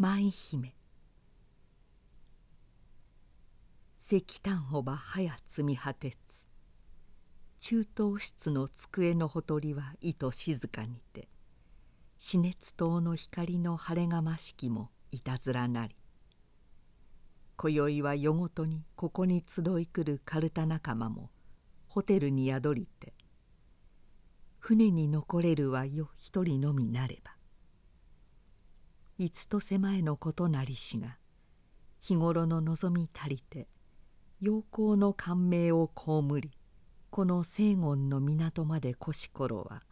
舞姫石炭ほばはや積み果てつ中等室の机のほとりは糸静かにて死熱灯の光の晴れがましきもいたずらなり今宵は夜ごとにここに集い来るカルタ仲間もホテルに宿りて船に残れるはよ一人のみなればいつとせまえのことなりしが日頃の望み足りて陽光の感銘を被りこの西言の港まで越しころは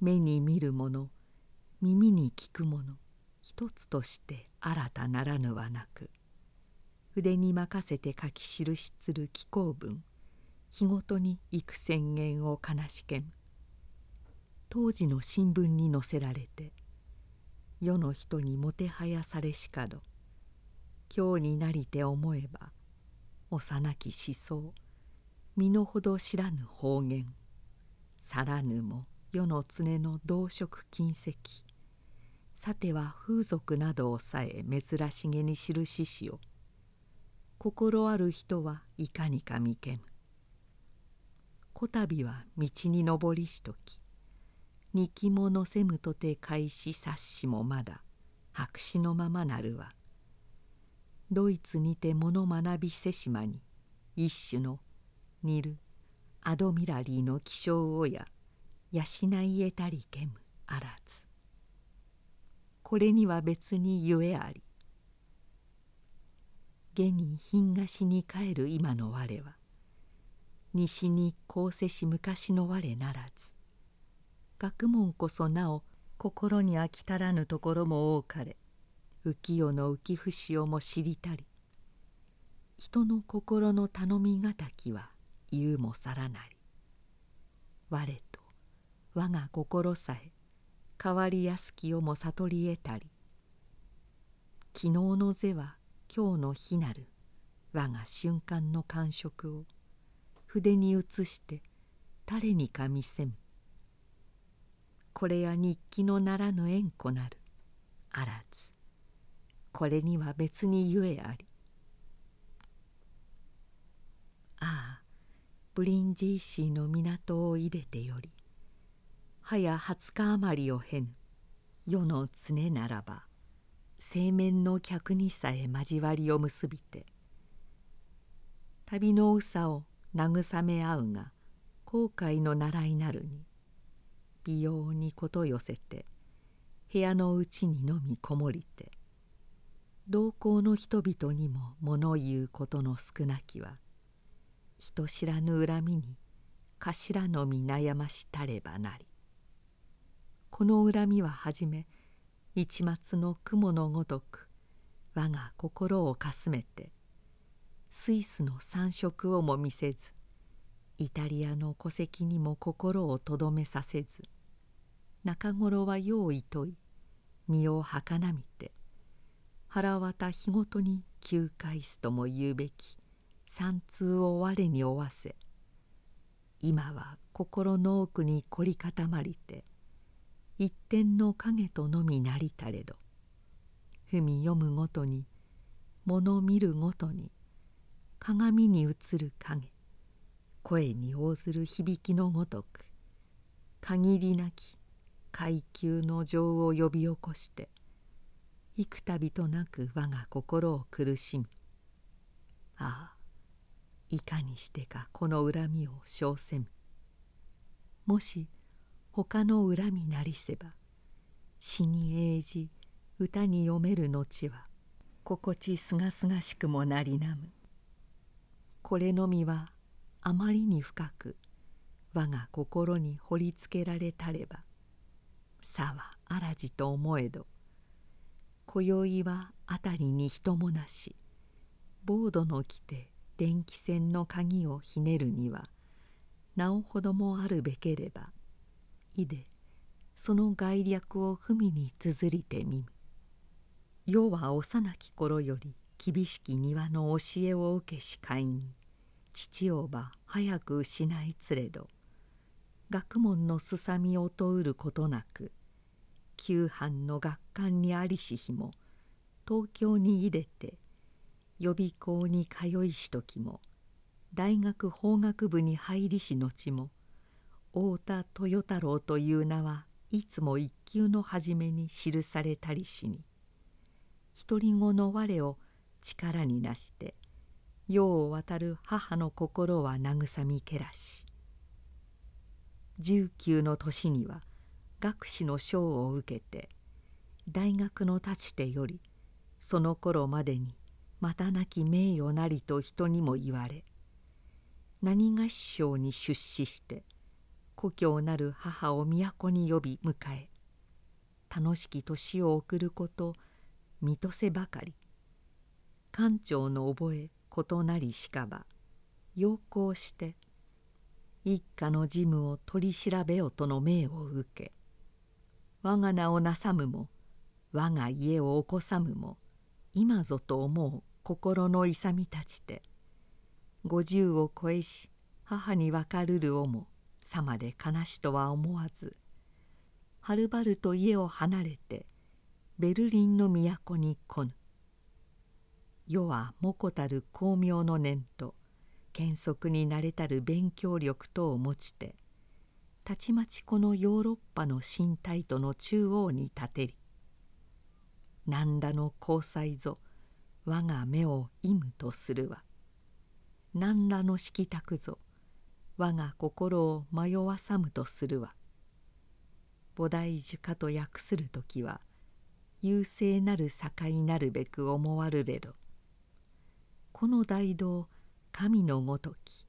目に見るもの耳に聞くもの一つとして新たならぬはなく筆に任せて書き記しつる紀行文日ごとに行く宣言を悲しけん当時の新聞に載せられて世の人にもてはやされしかど今日になりて思えば幼き思想身の程知らぬ方言さらぬも世の常の動植禁石さては風俗などをさえ珍しげに知るし子を心ある人はいかにか見けむこたびは道に登りしときにきものせむとて返し察しもまだ白紙のままなるはドイツにて物学びせしまに一種のニル・アドミラリーの気象をや養い得たりけむあらずこれには別にゆえあり下に品菓子に帰る今の我は西に高うせし昔の我ならず学問こそなお心に飽き足らぬところも多かれ浮世の浮節をも知りたり人の心の頼みがたきは言うもさらなり我と我が心さえ変わりやすきをも悟り得たり昨日の是は今日の日なる我が瞬間の感触を筆に移して誰にか見せんこれや日記のならぬ縁故なるあらずこれには別にゆえありああブリンジーシーの港をいでてよりはや20日余りを経ぬ世の常ならば製麺の客にさえ交わりを結びて旅のうさを慰め合うが後悔の習いなるに美容にこと寄せて部屋のうちにのみこもりて同行の人々にも物言うことの少なきは人知らぬ恨みに頭のみ悩ましたればなりこの恨みははじめ一末の雲のごとく我が心をかすめてスイスの三色をも見せずイタリアの戸籍にも心をとどめさせず中頃は用意問い身を儚みて腹渡日ごとに休返すとも言うべき三通を我に負わせ今は心の奥に凝り固まりて一点の影とのみなりたれど踏み読むごとに物見るごとに鏡に映る影声に応ずる響きのごとく限りなき階級の情を呼び起こして幾度となく我が心を苦しみああいかにしてかこの恨みを称せむもし他の恨みなりせば死に英じ歌に読める後は心地すがすがしくもなりなむこれのみはあまりに深く我が心に掘りつけられたればさはじと思えど今宵は辺りに人もなしボードの来て電気線の鍵をひねるにはなおほどもあるべければいでその概略を文に綴りてみむ世は幼き頃より厳しき庭の教えを受けし会に父をば早く失いつれど学問のすさみを問うることなく旧藩の学館にありし日も東京に入れて予備校に通いし時も大学法学部に入りし後も太田豊太郎という名はいつも一級の初めに記されたりしに独り子の我を力になして世を渡る母の心は慰みけらし19の年には学士の賞を受けて大学の立ち手よりその頃までにまたなき名誉なりと人にも言われ何が師匠に出資して故郷なる母を都に呼び迎え楽しき年を送ること見とせばかり艦長の覚え異なりしかば要行して一家の事務を取り調べよとの命を受け我が名をなさむも我が家を起こさむも今ぞと思う心の勇みたちて五十を超えし母に分かるるをも様で悲しとは思わずはるばると家を離れてベルリンの都に来ぬ世はもこたる巧妙の念と謙則に慣れたる勉強力とを持ちてたちまちこのヨーロッパの新体との中央に立てり何らの交際ぞ我が目を忌むとするわ何らのたくぞ我が心を迷わさむとするわ菩提樹かと訳する時は優勢なる境なるべく思わるれろこの大道神のごとき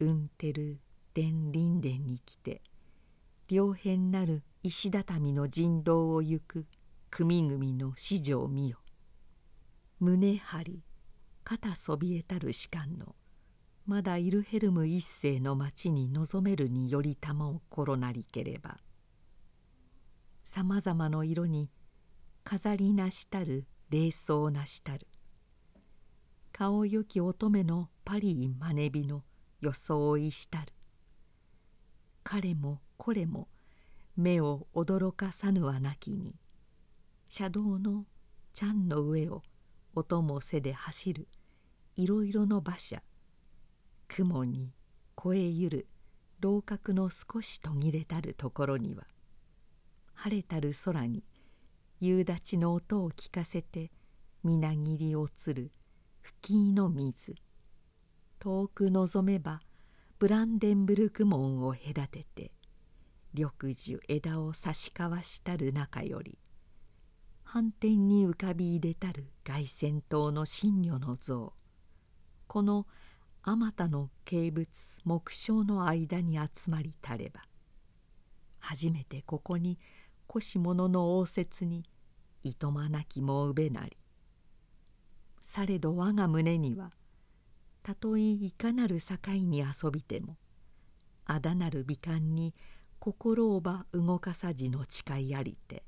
運てる伝輪殿に来て両辺なる石畳の人道を行く組々の四条見よ胸張り肩そびえたる士官のまだイルヘルム一世の町に望めるによりたまを転なりければさまざまの色に飾りなしたる霊装なしたる顔よき乙女のパリーまねびの装いしたる彼もこれも目を驚かさぬはなきに車道のちゃんの上を音も背で走るいろいろの馬車雲に越えゆる楼閣の少し途切れたるところには晴れたる空に夕立の音を聞かせてみなぎりをつる吹きの水遠く望めばブランデンブルク門を隔てて緑樹枝を差し交わしたる中より反転に浮かび入れたる凱旋塔の神女の像このあまたの景物目標の間に集まりたれば初めてここに腰物の応接にいとまなきもうべなりされど我が胸にはたといいかなる境に遊びてもあだなる美観に心をば動かさじの誓いありて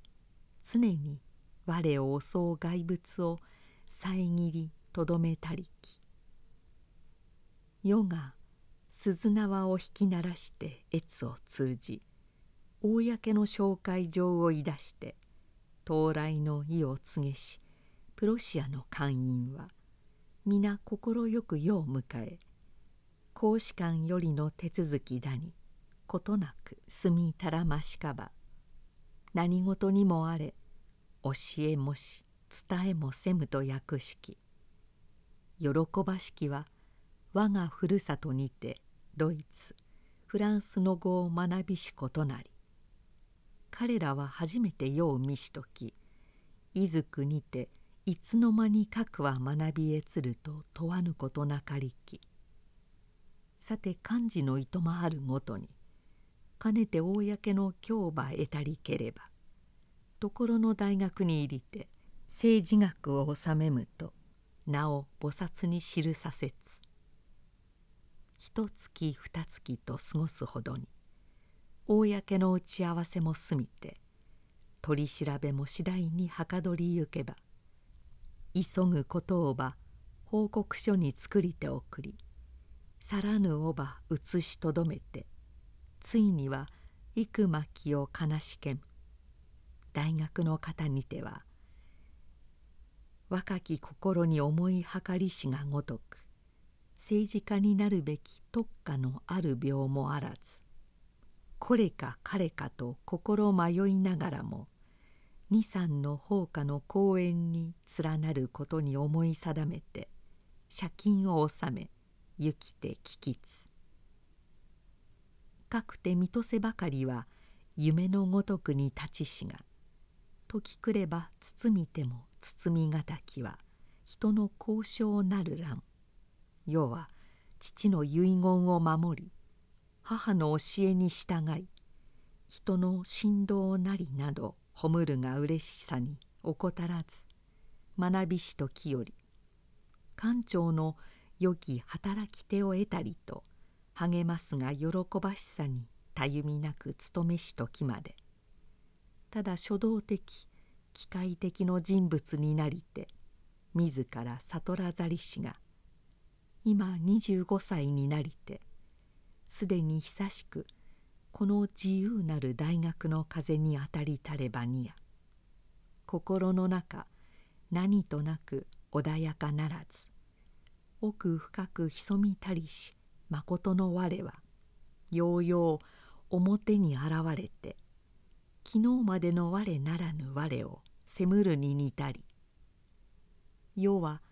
常に我を襲う外物を遮りとどめたりき世が鈴縄を引き鳴らして越を通じ公の紹介状をいだして到来の意を告げしプロシアの会員は皆快く世を迎え公使館よりの手続きだにことなく住みたらましかば何事にもあれ教えもし伝えもせむと訳しき喜ばしきは我がふるさとにてドイツフランスの語を学びしことなり彼らは初めて世を見しとき遺族にて「いつの間にかくは学びえつると問わぬことなかりきさて漢字のいとまあるごとにかねて公の京馬得たりければところの大学に入りて政治学を治めむと名を菩薩に記させつ一月二月と過ごすほどに公の打ち合わせも済みて取り調べも次第にはかどりゆけば急ぐことをば報告書に作りて送りさらぬおば写しとどめてついには幾巻を悲しけん大学の方にては若き心に思い計りしがごとく政治家になるべき特化のある病もあらずこれか彼かと心迷いながらも二三の放火の公園に連なることに思い定めて借金を納め行きて聞きつかくて見とせばかりは夢のごとくに立ちしが時くれば包みても包みがたきは人の交渉なる乱要は父の遺言を守り母の教えに従い人の振動なりなどほむるが嬉しさに怠らず学びし時より艦長の良き働き手を得たりと励ますが喜ばしさにたゆみなく勤めし時までただ初動的機械的の人物になりて自ら悟らざりしが今25歳になりてすでに久しくこの自由なる大学の風に当たりたればにや心の中何となく穏やかならず奥深く潜みたりしまことの我はようよう表に現れて昨日までの我ならぬ我を責むるに似たり世は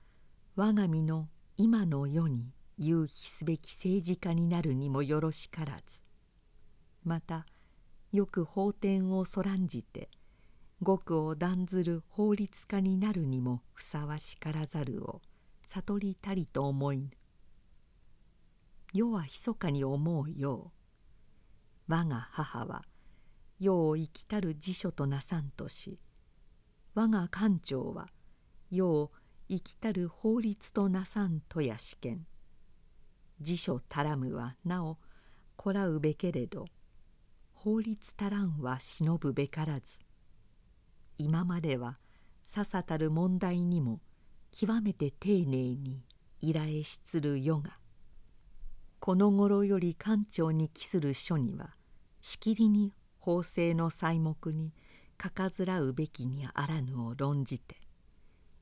我が身の今の世に夕日すべき政治家になるにもよろしからずまたよく法典をそらんじてくを断ずる法律家になるにもふさわしからざるを悟りたりと思いぬ世は密かに思うよう我が母は世を生きたる辞書となさんとし我が官長は世を生きたる法律となさんとや試験辞書たらむはなおこらうべけれど法律足らんは忍ぶべからず今まではささたる問題にも極めて丁寧に依頼しつる世がこの頃より官庁に帰する書にはしきりに法制の細木にかかずらうべきにあらぬを論じて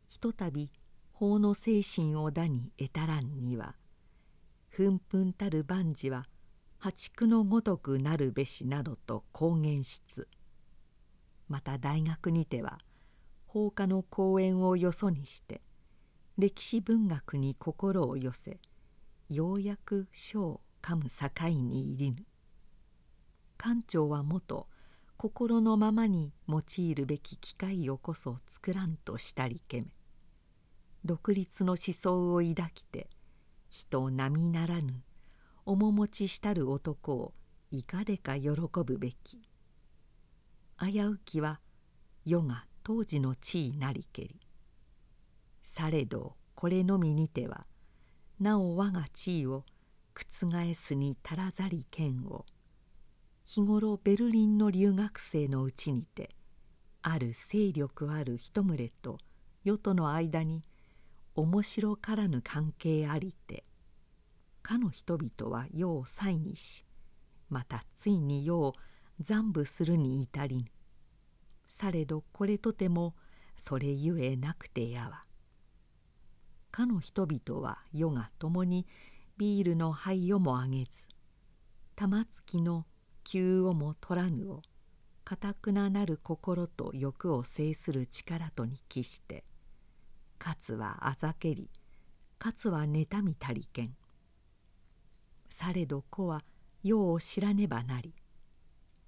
ひとたび法の精神をだに得たらんには「ふんんたる万事は破竹のごとくなるべしなどと公言しつまた大学にては放火の講演をよそにして歴史文学に心を寄せようやく書を噛む境に入りぬ館長は元心のままに用いるべき機会をこそ作らんとしたりけめ独立の思想を抱きて人並ならぬ面持ちしたる男をいかでか喜ぶべき危うきは世が当時の地位なりけりされどこれのみにてはなお我が地位を覆すに足らざり剣を日頃ベルリンの留学生のうちにてある勢力ある一群れと与との間に面白からぬ関係ありてかの人々は世を猜にしまたついに世を残部するに至りぬされどこれとてもそれゆえなくてやわかの人々は世が共にビールの灰をもあげず玉突きの急をも取らぬをかたくななる心と欲を制する力とに帰してかつはあざけりかつは妬みたりけんされど子は世を知らねばなり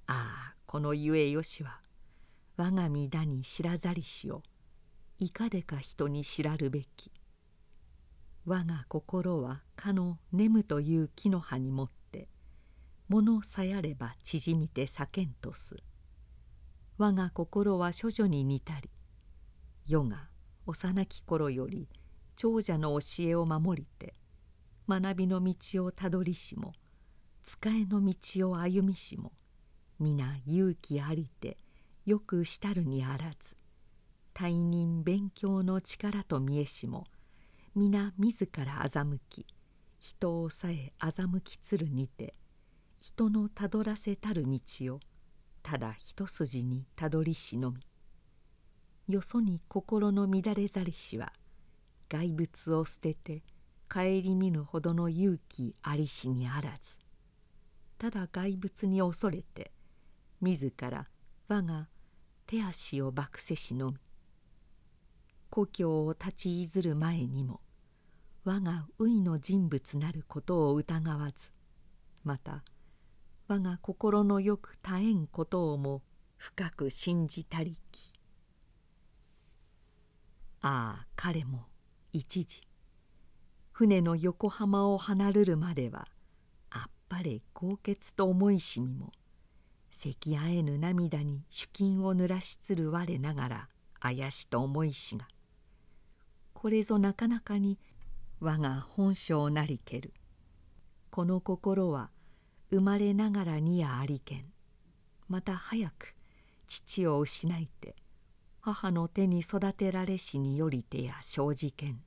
ああこのゆえよしは我が身だに知らざりしをいかでか人に知らるべき我が心はかの眠という木の葉にもって物さやれば縮みて叫んとす我が心は処女に似たり世が幼き頃より長者の教えを守りて学びの道をたどりしも使えの道を歩みしも皆勇気ありてよくしたるにあらず退任勉強の力と見えしも皆自ら欺き人をさえ欺きつるにて人のたどらせたる道をただ一筋にたどりしのみよそに心の乱れざりしは外物を捨てて顧みぬほどの勇気ありしにあらずただ怪物に恐れて自ら我が手足を爆せしのみ故郷を立ちいずる前にも我が初の人物なることを疑わずまた我が心のよく絶えんことをも深く信じたりきああ彼も一時船の横浜を離れるまではあっぱれ高潔と思いしみも咳あえぬ涙に主金を濡らしつる我ながら怪しと思いしがこれぞなかなかに我が本性なりけるこの心は生まれながらにやありけんまた早く父を失いて母の手に育てられしによりてや生じけん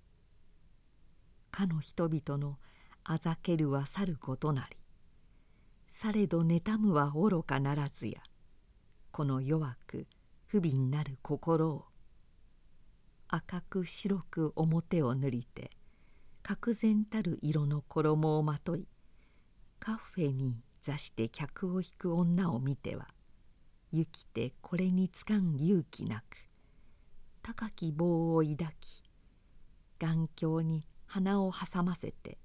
かの人々のあざけるは去ることなりされど妬むは愚かならずやこの弱く不憫なる心を赤く白く表を塗りて格然たる色の衣をまといカフェに座して客を引く女を見ては行きてこれにつかん勇気なく高き棒を抱き眼鏡に鼻を挟ませて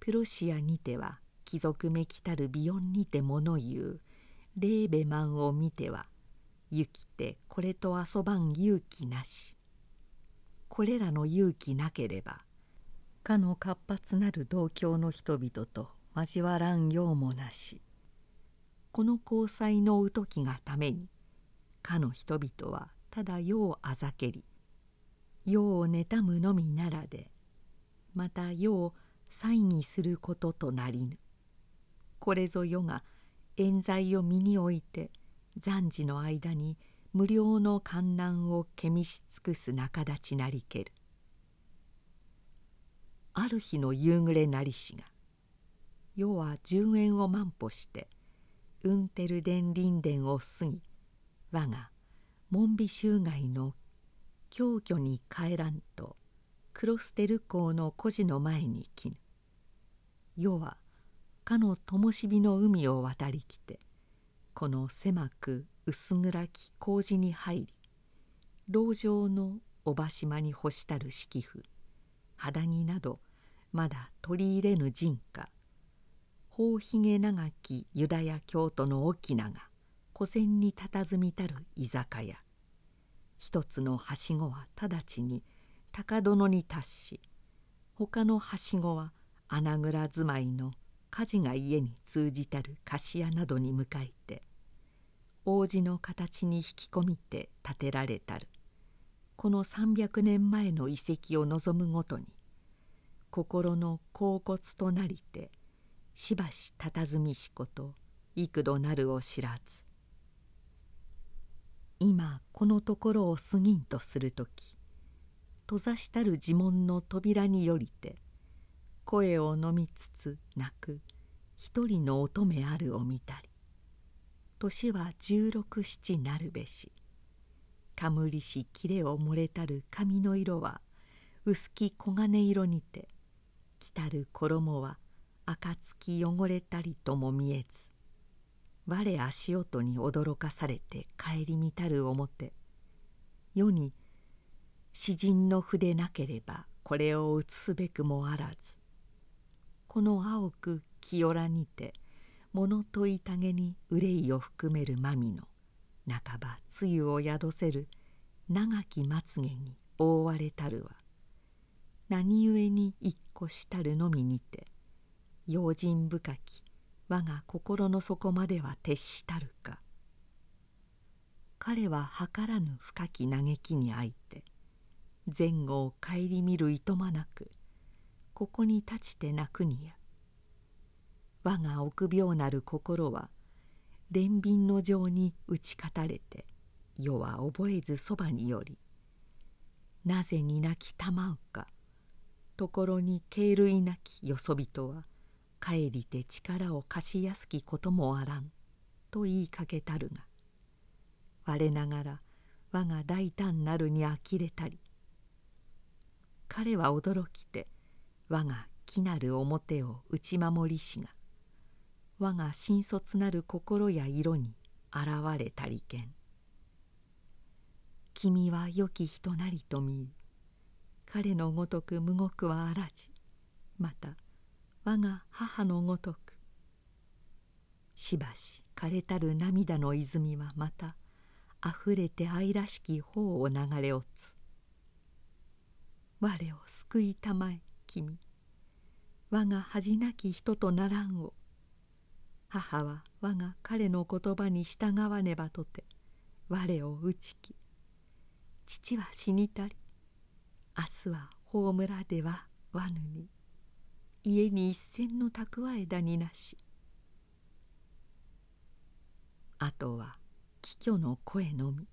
プロシアにては貴族めきたるビヨンにて物言うレーベマンを見ては行きてこれと遊ばん勇気なしこれらの勇気なければかの活発なる同郷の人々と交わらんようもなしこの交際のうときがためにかの人々はただ世をあざけり世を妬むのみならでまた世を祭にすることとなりぬこれぞ世が冤罪を身において暫時の間に無料の観難をけみし尽くす仲立ちなりけるある日の夕暮れなりしが世は十円を万歩してウンテルデンデンを過ぎ我が門尾州外の京居に帰らんとクロステル港の孤児の前に来ぬ世はかの灯火の海を渡りきてこの狭く薄暗き麹に入り籠城の叔母島に干したる敷布肌着などまだ取り入れぬ人家頬ひげ長きユダヤ教徒の翁が古銭に佇みたる居酒屋一つのはしごは直ちに「高殿に達し他のはしごは穴蔵住まいの火事が家に通じたる菓子屋などに向かいて王子の形に引き込みて建てられたるこの300年前の遺跡を望むごとに心の甲骨となりてしばし佇みしこと幾度なるを知らず今このところを過ぎんとする時閉ざしたる呪文の扉によりて声を飲みつつ泣く一人の乙女あるを見たり年は十六七なるべしりし切れを漏れたる髪の色は薄き黄金色にて来たる衣は暁汚れたりとも見えず我足音に驚かされて顧みたる表世に詩人の筆なければこれを写すべくもあらずこの青く清らにて物といたげに憂いを含めるまみの半ば露を宿せる長きまつげに覆われたるは何故に一個したるのみにて用心深き我が心の底までは徹したるか彼は計らぬ深き嘆きにあいて前後を顧みるいとまなくここに立ちて泣くにや我が臆病なる心は憐憫の情に打ち勝たれて世は覚えずそばに寄りなぜに泣きたまうかところに敬類なきよそ人は帰りて力を貸しやすきこともあらんと言いかけたるが我ながら我が大胆なるに呆れたり彼は驚きて我が気なる表を内守りしが我が新卒なる心や色に現れたりけん君は良き人なりと見彼のごとく無獄はあらじまた我が母のごとくしばし枯れたる涙の泉はまたあふれて愛らしき頬を流れ落つ我を救いたまえ君我が恥なき人とならんを母は我が彼の言葉に従わねばとて我を打ちき父は死にたり明日は葬らではわぬに家に一銭の蓄えだになしあとは貴虚の声のみ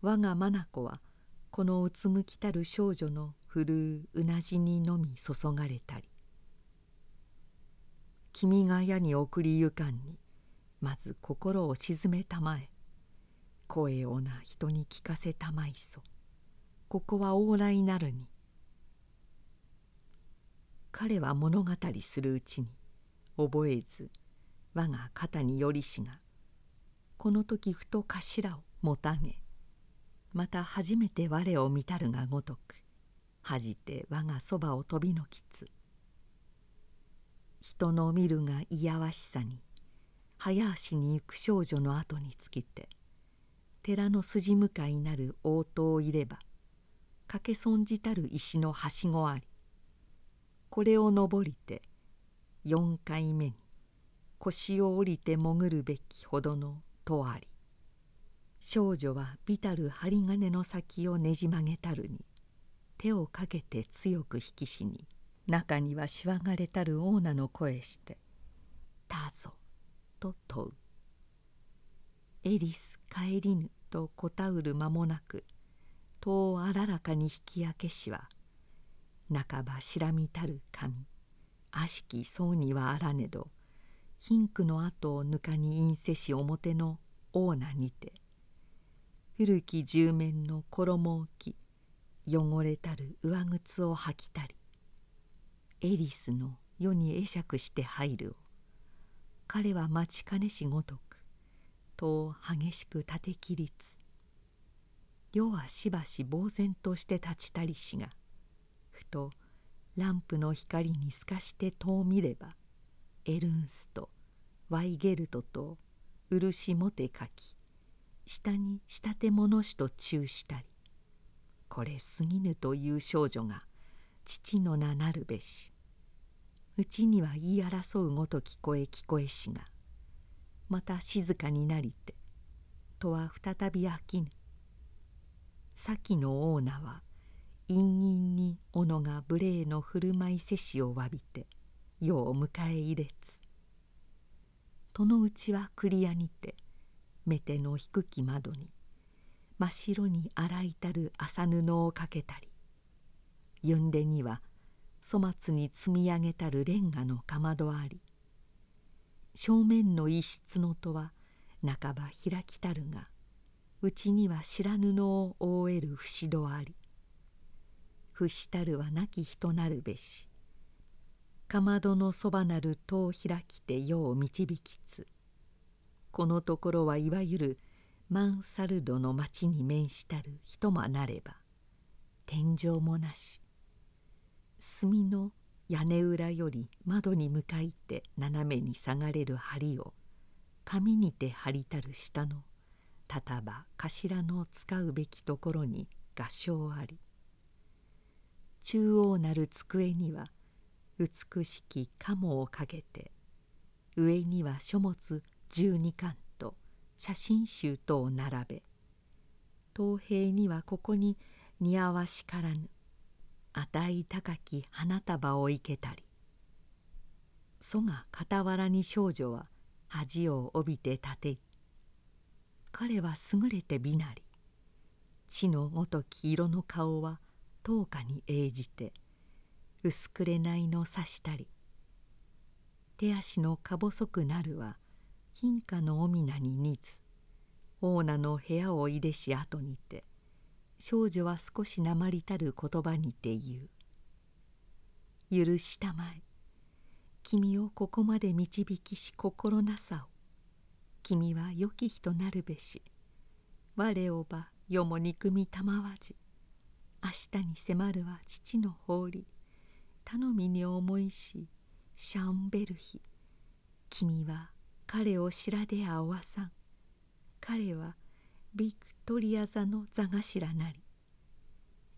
我が眼はこのうつむきたる少女のふるううなじにのみ注がれたり君が矢に送りゆかんにまず心を沈めたまえ声をな人に聞かせたまいそここは往来なるに彼は物語するうちに覚えず我が肩によりしがこの時ふと頭をもたげまた初めて我を見たるがごとく恥じて我がそばを飛びのきつ人の見るが卑わしさに早足に行く少女の後につきて寺の筋向かいなる応答いれば欠け損じたる石のはしごありこれを登りて四回目に腰を下りて潜るべきほどのとあり少女はビタル針金の先をねじ曲げたるに手をかけて強く引きしに中にはしわがれたるオーナーの声して「たぞ」と問う「エリス帰りぬ」とこたうる間もなく戸をあららかに引き明けしは半ばしらみたる髪悪しき僧にはあらねど貧苦の後をぬかに陰せし表のオーナーにて古き十面の衣を着汚れたる上靴を履きたりエリスの世に会釈して入るを彼は待ちかねしごとく戸を激しく立て切りつ世はしばし呆然として立ちたりしがふとランプの光に透かして戸を見ればエルンスとワイゲルトと漆もてかき下に仕立て物師と中したりこれ過ぎぬという少女が父の名なるべしうちには言い争うごと聞こえ聞こえしがまた静かになりてとは再び飽きぬ先のオーナは陰陰に斧が無礼の振る舞いせしを詫びて世を迎え入れつ戸のうちはクリアにて目テの低き窓に真っ白に洗いたる麻布をかけたりユんでには粗末に積み上げたるレンガのかまどあり正面の一室の戸は半ば開きたるがうちには白布を覆える節戸あり節たるは亡き人なるべしかまどのそばなる戸を開きて世を導きつこのところはいわゆるマンサルドの町に面したる人もなれば天井もなし炭の屋根裏より窓に向かいて斜めに下がれる梁を紙にて張りたる下のたたば頭の使うべきところに画唱あり中央なる机には美しき鴨をかけて上には書物12巻と写真集とを並べ東平にはここに似合わしからぬ値高き花束を生けたり祖が傍らに少女は恥を帯びて立て彼は優れて美なり地のごとき色の顔は灯火に応じて薄くれないの刺したり手足のか細くなるは金貨のおみなに似つオーナの部屋をいでし後にて少女は少しなまりたる言葉にて言う「許したまえ君をここまで導きし心なさを君は良き人なるべし我をば世も憎みたまわじ明日に迫るは父の法理頼みに思いしシャンベルヒ君は彼を白であおわさん彼はビクトリア座の座頭なり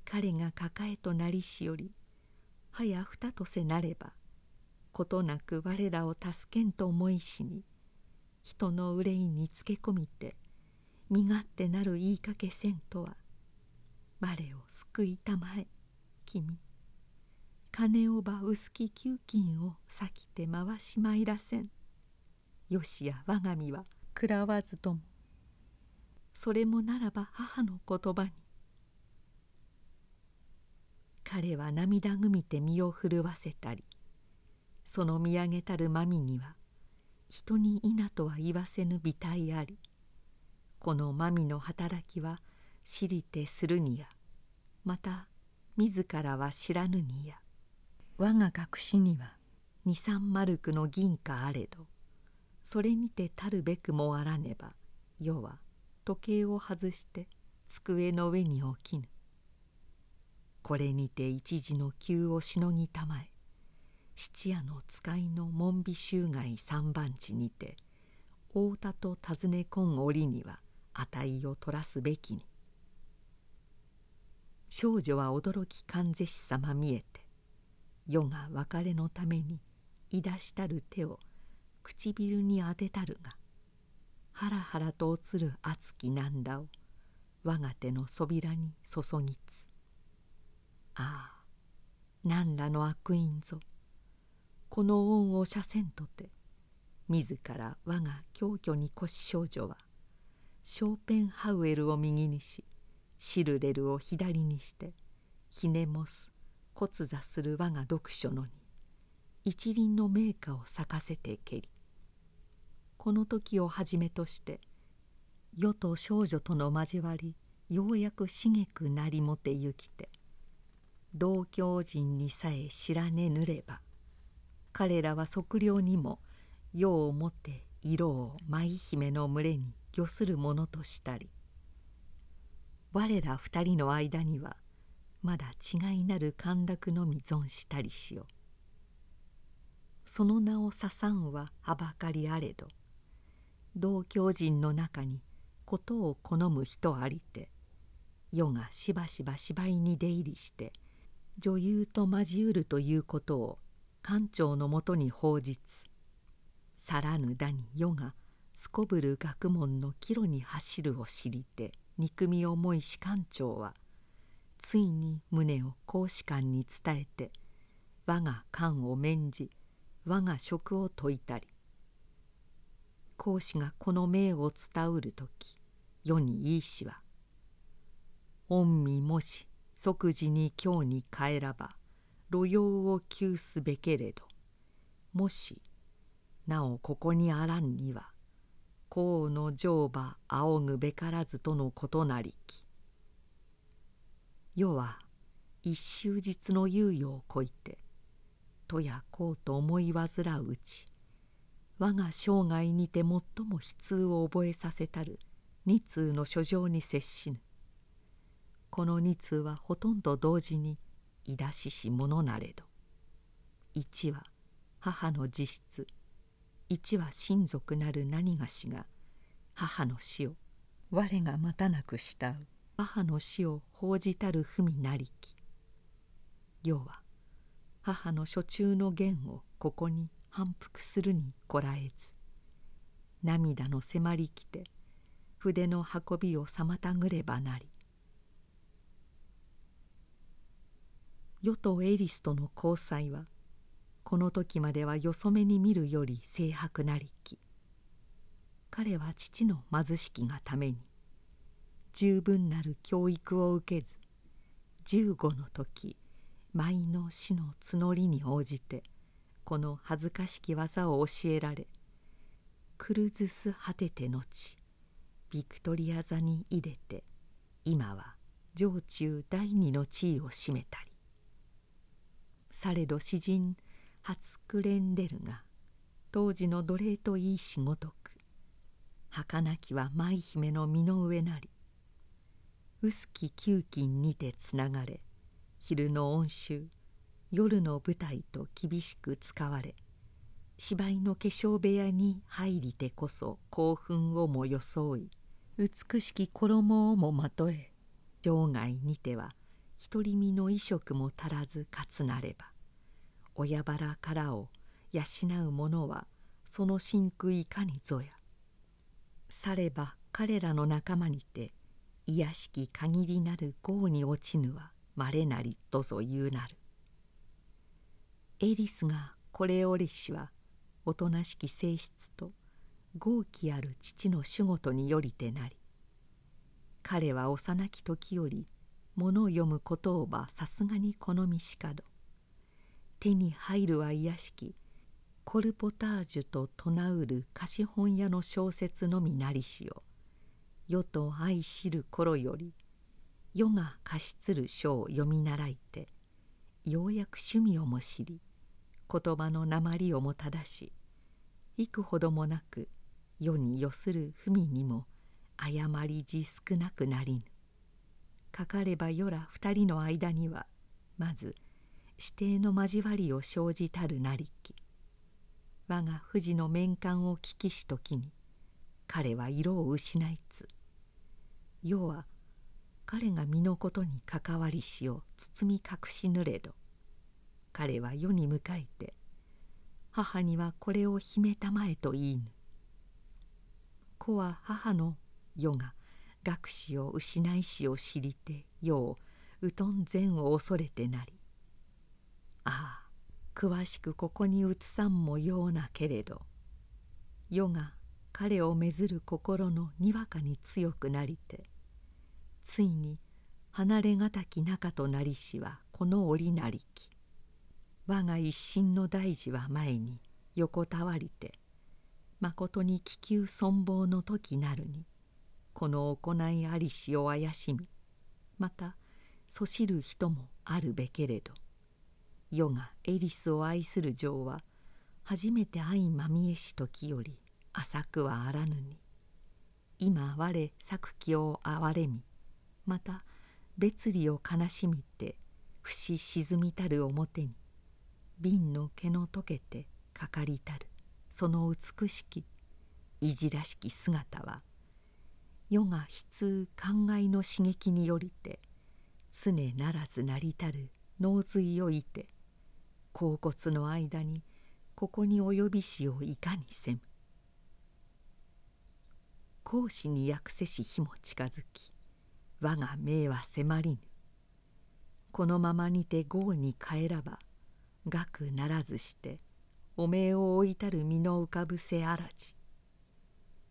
彼が抱えとなりしよりはやふたとせなればことなく我らを助けんと思いしに人の憂いにつけ込みて身勝手なる言いかけせんとは我を救いたまえ君金おば薄き給金を裂きて回しまいらせんよしや我が身は食らわずともそれもならば母の言葉に彼は涙ぐみて身を震わせたりその見上げたるまみには人に稲とは言わせぬ美体ありこのまみの働きは知りてするにやまた自らは知らぬにや我が学士には二三マルクの銀貨あれどそれにてたるべくもあらねば世は時計を外して机の上に置きぬこれにて一時の急をしのぎたまえ質屋の使いの門尾周外三番地にて太田と尋ねこん折には値を取らすべきに少女は驚き勘是し様見えて世が別れのためにいだしたる手を唇に当てたるがはらはらと映る熱きだを我が手のそびらに注ぎつああ何らの悪因ぞこの恩を射線とて自ら我が狂挙に越し少女はショーペンハウエルを右にしシルレルを左にしてひねもす骨座する我が読書のに一輪の名家を咲かせてけりこの時をはじめとして世と少女との交わりようやく茂くなりもてゆきて同教人にさえ知らねぬれば彼らは測量にも世をもて色を舞姫の群れに漁するものとしたり我ら二人の間にはまだ違いなる陥落のみ存したりしようその名をささんははばかりあれど同教人の中に事を好む人ありて世がしばしば芝居に出入りして女優と交うるということを館長のもとに報じつさらぬだに世がすこぶる学問の岐路に走るを知りて憎み思い士官長はついに胸を公使館に伝えて我が官を免じ我が職を説いたり公子がこの命を伝うる時世にいいしは「御身もし即時に京に帰らば路用を窮すべけれどもしなおここにあらんには公の乗馬仰ぐべからずとのことなりき」世は一終日の猶予をこいてとやこうと思い煩ううち我が生涯にて最も悲痛を覚えさせたる二通の書状に接しぬこの二通はほとんど同時にいだしし者なれど一は母の自室一は親族なる何がしが母の死を我が待たなく慕う母の死を報じたる文なりき要は母の所中の言をここに反復するにこらえず涙の迫りきて筆の運びを妨ぐればなり与党エリスとの交際はこの時まではよそめに見るより静白なりき彼は父の貧しきがために十分なる教育を受けず15の時舞の死の募りに応じて「この恥ずかしき技を教えられルズス果てて後ビクトリア座に入れて今は城中第二の地位を占めたりされど詩人ハツクレンデルが当時の奴隷といい仕事く儚きは舞姫の身の上なり臼き給金にてつながれ昼の恩衆夜の舞台と厳しく使われ芝居の化粧部屋に入りてこそ興奮をも装い美しき衣をもまとえ場外にては独り身の衣食も足らずかつなれば親腹からを養う者はその真空いかにぞやされば彼らの仲間にて癒しき限りなる豪に落ちぬはまれなりとぞ言うなるエリスがコレオリ氏はおとなしき性質と豪気ある父の仕事によりてなり彼は幼き時より物を読む言葉さすがに好みしかど手に入るは癒しきコルポタージュと唱うる貸本屋の小説のみなりしを世と愛しる頃より世が貸しつる書を読み習いてようやく趣味をも知り言葉の鉛をも正し幾ほどもなく世によする文にも誤りじ少なくなりぬかかれば世ら二人の間にはまず指定の交わりを生じたるなりき我が富士の面観を聞きし時に彼は色を失いつ世は彼が身のことに関わりしを包み隠しぬれど彼は世に迎えて母にはこれを秘めたまえと言いぬ子は母の世が学士を失いしを知りて世をうとん善を恐れてなりああ詳しくここに移さんもようなけれど世が彼をめずる心のにわかに強くなりてついに離れがたき仲となりしはこの折なりき我が一心の大事は前に横たわりてまことに気球存亡の時なるにこの行いありしを怪しみまたそしる人もあるべけれど世がエリスを愛する情は初めて愛まみえし時より浅くはあらぬに今我作気を憐れみまた別離を悲しみて不死沈みたる表に瓶の毛の溶けてかかりたるその美しきいじらしき姿は世が悲痛感慨の刺激によりて常ならずなりたる脳髄をいて甲骨の間にここに及びしをいかにせむ孔子に訳せし日も近づき我が命は迫りぬこのままにて業に帰らば学ならずしておめえを置いたる身の浮かぶせあらじ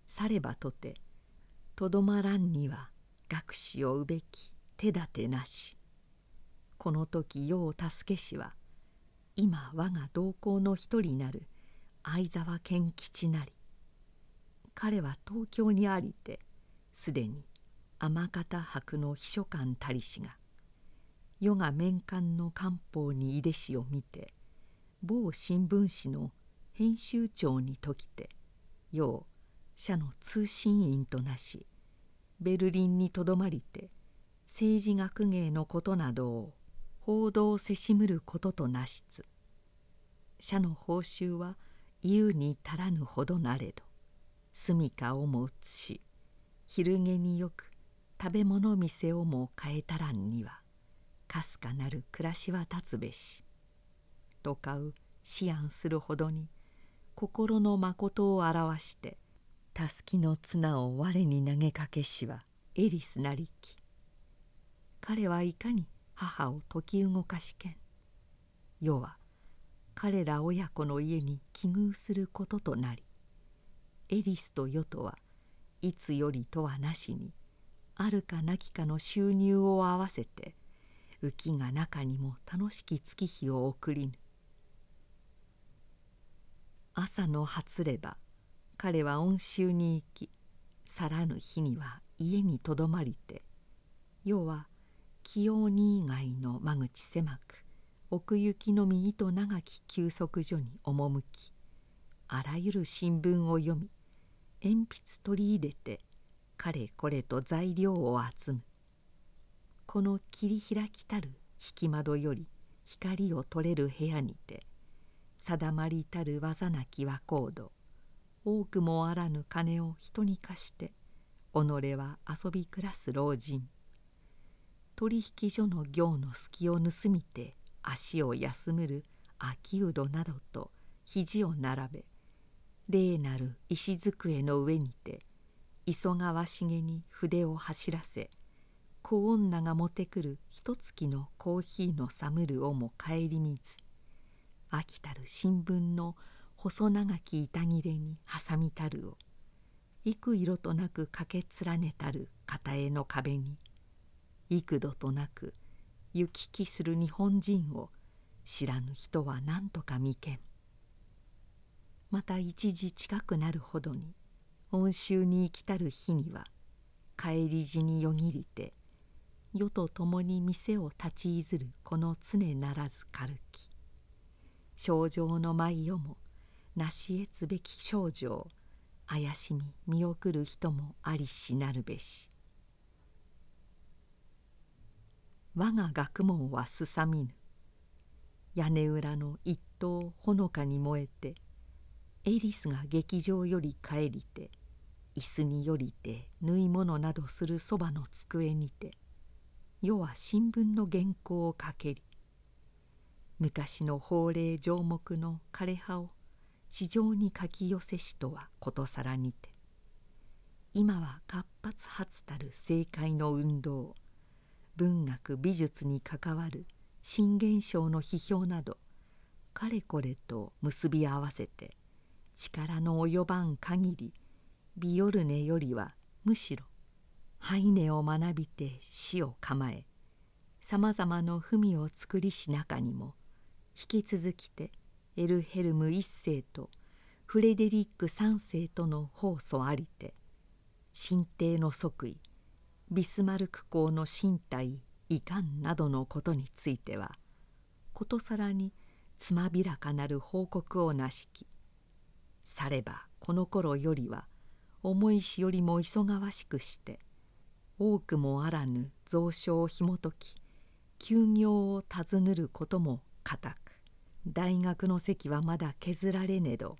さればとてとどまらんには学士をうべき手立てなしこの時世を助けしは今我が同行の一人なる相沢賢吉なり彼は東京にありてすでに天方博の秘書官たりしが世が面官の漢方に出しを見て某新聞紙の編集長にときて要社の通信員となしベルリンにとどまりて政治学芸のことなどを報道せしむることとなしつ社の報酬は言うに足らぬほどなれど住みかをも移し昼げによく食べ物店をも変えたらんにはかすかなる暮らしは立つべし」と買う思案するほどに心のまことを表してたすきの綱を我に投げかけしはエリスなりき彼はいかに母を解き動かしけん世は彼ら親子の家に奇遇することとなりエリスと世とはいつよりとはなしにあるかなきかの収入を合わせて浮きが中にも楽しき月日を送りぬ朝の初れば彼は恩衆に行き去らぬ日には家にとどまりて要は器用に以外の間口狭く奥行きのみ糸長き休息所に赴きあらゆる新聞を読み鉛筆取り入れて彼これと材料を集むこの切り開きたる引き窓より光を取れる部屋にて定まりたる技なき和光度多くもあらぬ金を人に貸して己は遊び暮らす老人取引所の行の隙を盗みて足を休める秋うどなどと肘を並べ霊なる石机の上にて急がわしげに筆を走らせ小女が持てくるひと月のコーヒーのムるをも顧みず飽きたる新聞の細長き板切れに挟みたるを幾色となくかけ連ねたる片絵の壁に幾度となく行き来する日本人を知らぬ人は何とか未見また一時近くなるほどに温州に行きたる日には帰り地によぎりて世と共に店を立ちいずるこの常ならず軽き症状の舞よもなし得つべき症状怪しみ見送る人もありしなるべし我が学問はすさみぬ屋根裏の一棟ほのかに燃えてエリスが劇場より帰りて椅子によりて縫い物などするそばの机にて世は新聞の原稿をかけり昔の法令条目の枯れ葉を地上に書き寄せしとはことさらにて今は活発発たる政界の運動文学美術に関わる新現象の批評などかれこれと結び合わせて力の及ばん限りビオルネよりはむしろハイネを学びて死を構えさまざまの文を作りし中にも引き続きてエルヘルム一世とフレデリック三世との法祖ありて神帝の即位ビスマルク公の身体遺憾などのことについてはことさらにつまびらかなる報告をなしきさればこの頃よりは思いしよりも忙わしくして多くもあらぬ蔵書をひもとき休業を尋ねることも固く大学の席はまだ削られねど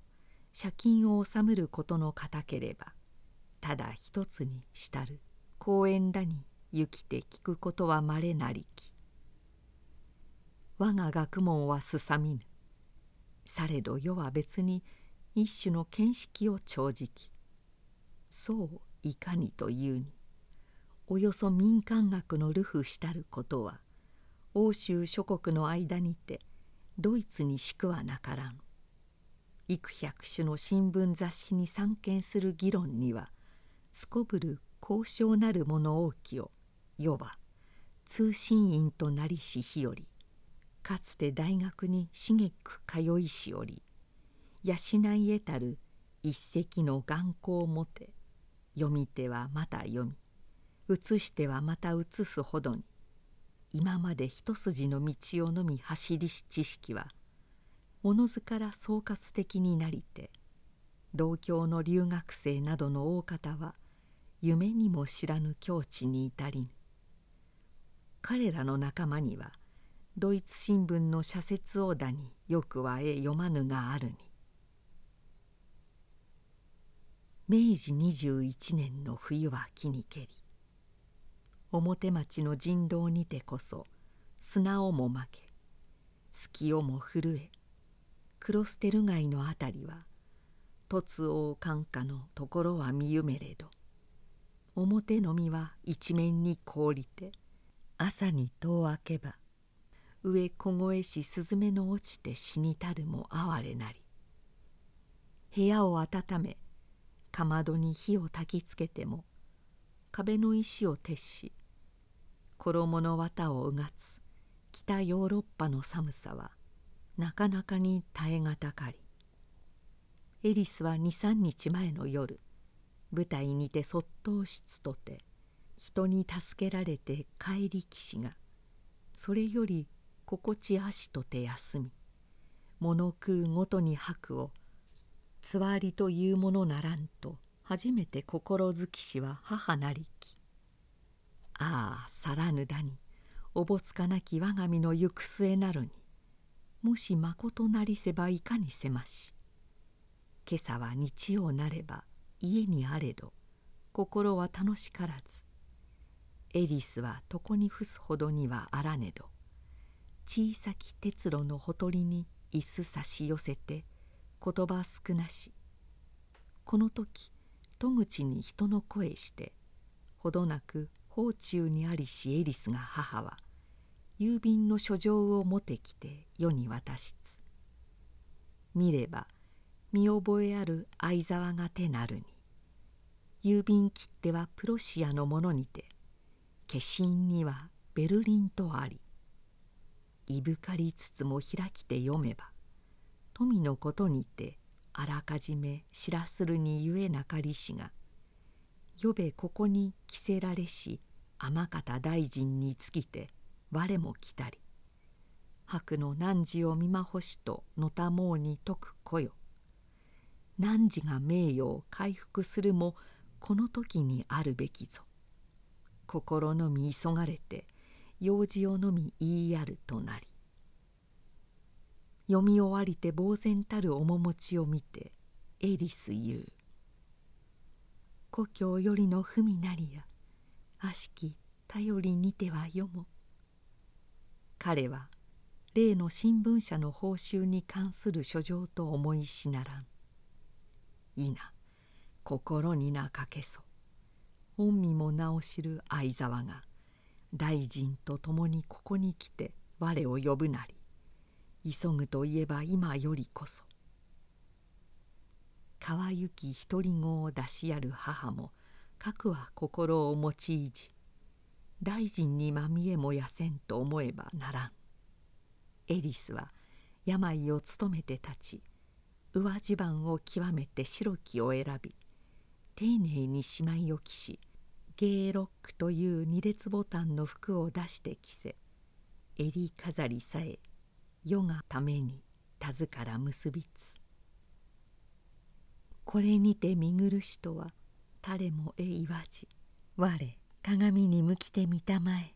借金を納めることの固ければただ一つにしたる公園だに行きて聞くことはまれなりき我が学問はすさみぬされど世は別に一種の見識を長じきそういかにというにおよそ民間学の流布したることは欧州諸国の間にてドイツにしくはなからん幾百種の新聞雑誌に参見する議論にはすこぶる高尚なる物置きを世ば通信員となりし日よりかつて大学に茂く通いしより養い得たる一石の眼光をもて読み手はまた読み移してはまた移すほどに今まで一筋の道をのみ走りし知識はおのずから総括的になりて同郷の留学生などの大方は夢にも知らぬ境地に至りぬ彼らの仲間にはドイツ新聞の社説オーダによくはえ読まぬがあるに明治21年の冬は木にけり表町の人道にてこそ砂をも負け隙をも震えクロステル街の辺りは凸王寒下のところは見ゆめれど表の実は一面に凍りて朝に戸を開けば上凍えし雀の落ちて死にたるも哀れなり部屋を温めかまどに火をたきつけても壁の石を徹し衣の綿をうがつ北ヨーロッパの寒さはなかなかに耐え難かりエリスは23日前の夜舞台にてそっと室とて人に助けられて帰り騎士がそれより心地あしとて休み物食うごとに吐くをつわりというものならんと初めて心づきしは母なりきああさらぬだにおぼつかなき我が身の行く末なるにもしまことなりせばいかにせまし今朝は日曜なれば家にあれど心は楽しからずエリスは床に伏すほどにはあらねど小さき鉄路のほとりに椅子差し寄せて言葉少なしこの時戸口に人の声してほどなく法中にありしエリスが母は郵便の書状を持てきて世に渡しつ見れば見覚えある相沢が手なるに郵便切手はプロシアのものにて化身にはベルリンとありいぶかりつつも開きて読めば富のことにてあらかじめ知らするにゆえなかりしが「よべここに着せられし天方大臣につきて我も来たり白の汝を見まほしとのたもうに説くこよ汝が名誉を回復するもこの時にあるべきぞ心のみ急がれて用事をのみ言いやるとなり読み終わりて呆然たる面持ちを見てエリス言う故郷よりの文なりや悪しき頼りにてはよも彼は例の新聞社の報酬に関する書状と思いしならんいな心になかけそ御身も名を知る相沢が大臣と共にここに来て我を呼ぶなり急ぐといえば今よりこそ川行き独り子を出しやる母も核は心を用いじ大臣にまみえもやせんと思えばならんエリスは病を務めて立ち上地盤を極めて白きを選び丁寧にしまいをきしゲーロックという二列ボタンの服を出して着せ襟飾りさえ世がために手から結びつこれにて見苦しとは誰もえいわじ我鏡に向きて見たまえ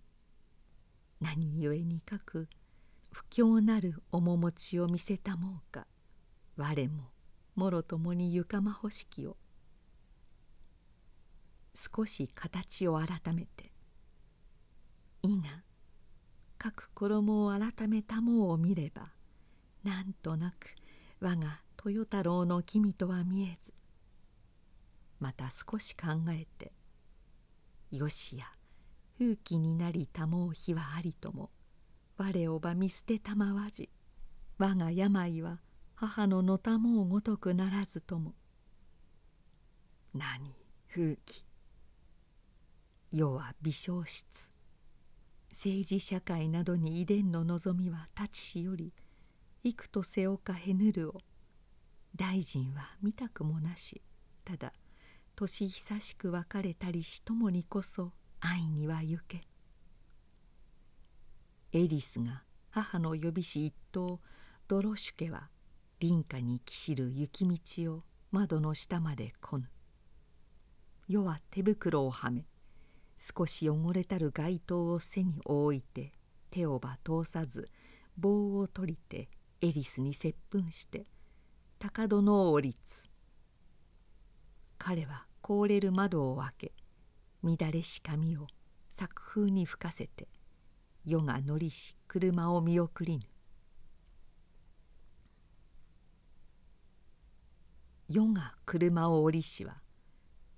何故にかく不況なる面持ちを見せたもうか我ももろともに床間欲しきを少し形を改めて「いな各衣を改めたもうを見ればなんとなく我が豊太郎の君とは見えずまた少し考えて「よしや風紀になりたもう日はありとも我をば見捨てたまわじ我が病は母ののたもうごとくならずとも」何風紀世は微小質政治社会などに遺伝の望みは立ちしより幾とせおかへぬるを大臣は見たくもなしただ年久しく別れたりしともにこそ愛には行けエリスが母の呼びし一頭ドロシュケは隣家にきしる雪道を窓の下までこぬ夜は手袋をはめ少し汚れたる街灯を背に置いて手をば通さず棒を取りてエリスに接吻して「高殿をつ彼は凍れる窓を開け乱れし髪を作風に吹かせて夜が乗りし車を見送りぬ夜が車を降りしは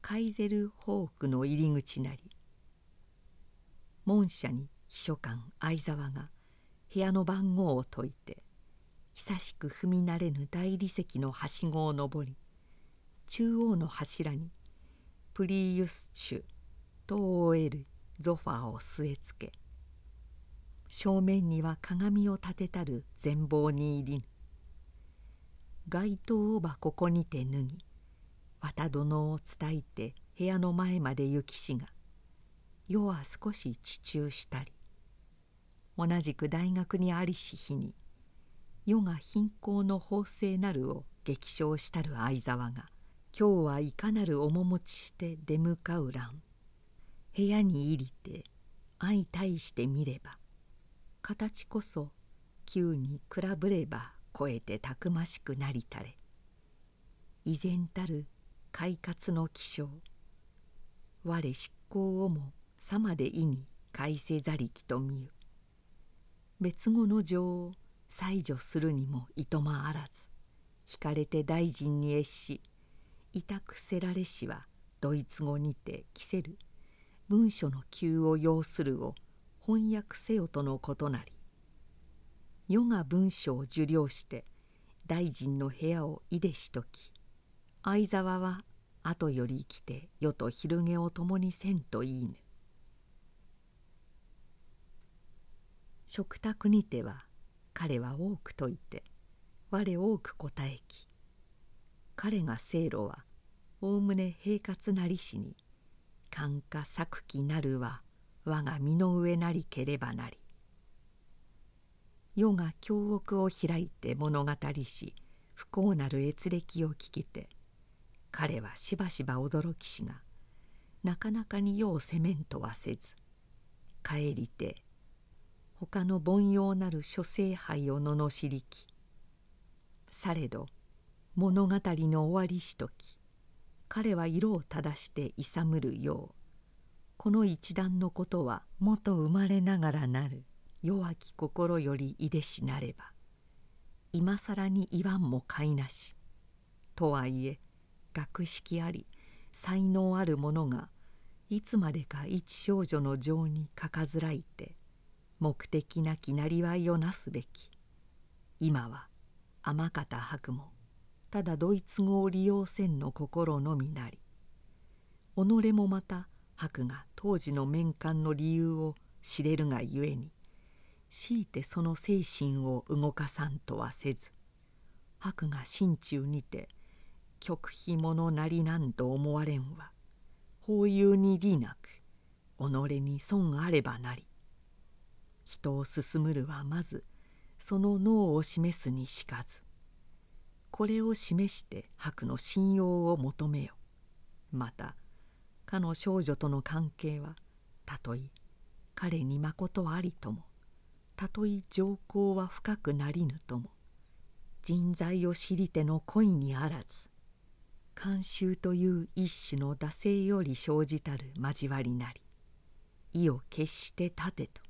カイゼルホークの入り口なり門舎に秘書官相沢が部屋の番号を解いて久しく踏み慣れぬ大理石のはしごを登り中央の柱にプリユスチュとえるゾファーを据え付け正面には鏡を立てたる全貌に入りぬ街灯をばここにて脱ぎ綿殿を伝えて部屋の前まで行きしが夜は少し地中したり同じく大学にありし日に世が貧困の法制なるを激賞したる相沢が今日はいかなる面持ちして出向かう乱部屋に入りて相対してみれば形こそ急に比べれば超えてたくましくなりたれ依然たる快活の気象我執行をもさまで意に返せざりきと見ゆ別語の情を採除するにもいとまあらず引かれて大臣に越し委託せられしはドイツ語にて「着せる」文書の急を要するを翻訳せよとのことなり余が文書を受領して大臣の部屋をいでしとき相沢は後より生きて余と昼寝を共にせんといいぬ食卓にては彼は多く説いて我多く答えき彼が聖路はおおむね平滑なりしに感化作気なるは我が身の上なりければなり世が凶悪を開いて物語し不幸なる閲歴を聞きて彼はしばしば驚きしがなかなかに世を責めんとはせず帰りて他の凡庸なる諸聖杯を罵りきされど物語の終わりしとき彼は色を正して勇むるようこの一段のことは元生まれながらなる弱き心よりいでしなれば今更に言わんも飼いなしとはいえ学識あり才能ある者がいつまでか一少女の情に欠かづらいて目的なきなりわいをなすべき今は天方博もただドイツ語を利用せんの心のみなり己もまた博が当時の面官の理由を知れるがゆえに強いてその精神を動かさんとはせず博が心中にて極秘者なりなんと思われんは法有に利なく己に損あればなり人を進むるはまずその脳を示すにしかずこれを示して白の信用を求めよまたかの少女との関係はたとえ彼にまことありともたとえ情行は深くなりぬとも人材を知りての恋にあらず慣習という一種の惰性より生じたる交わりなり意を決して立てと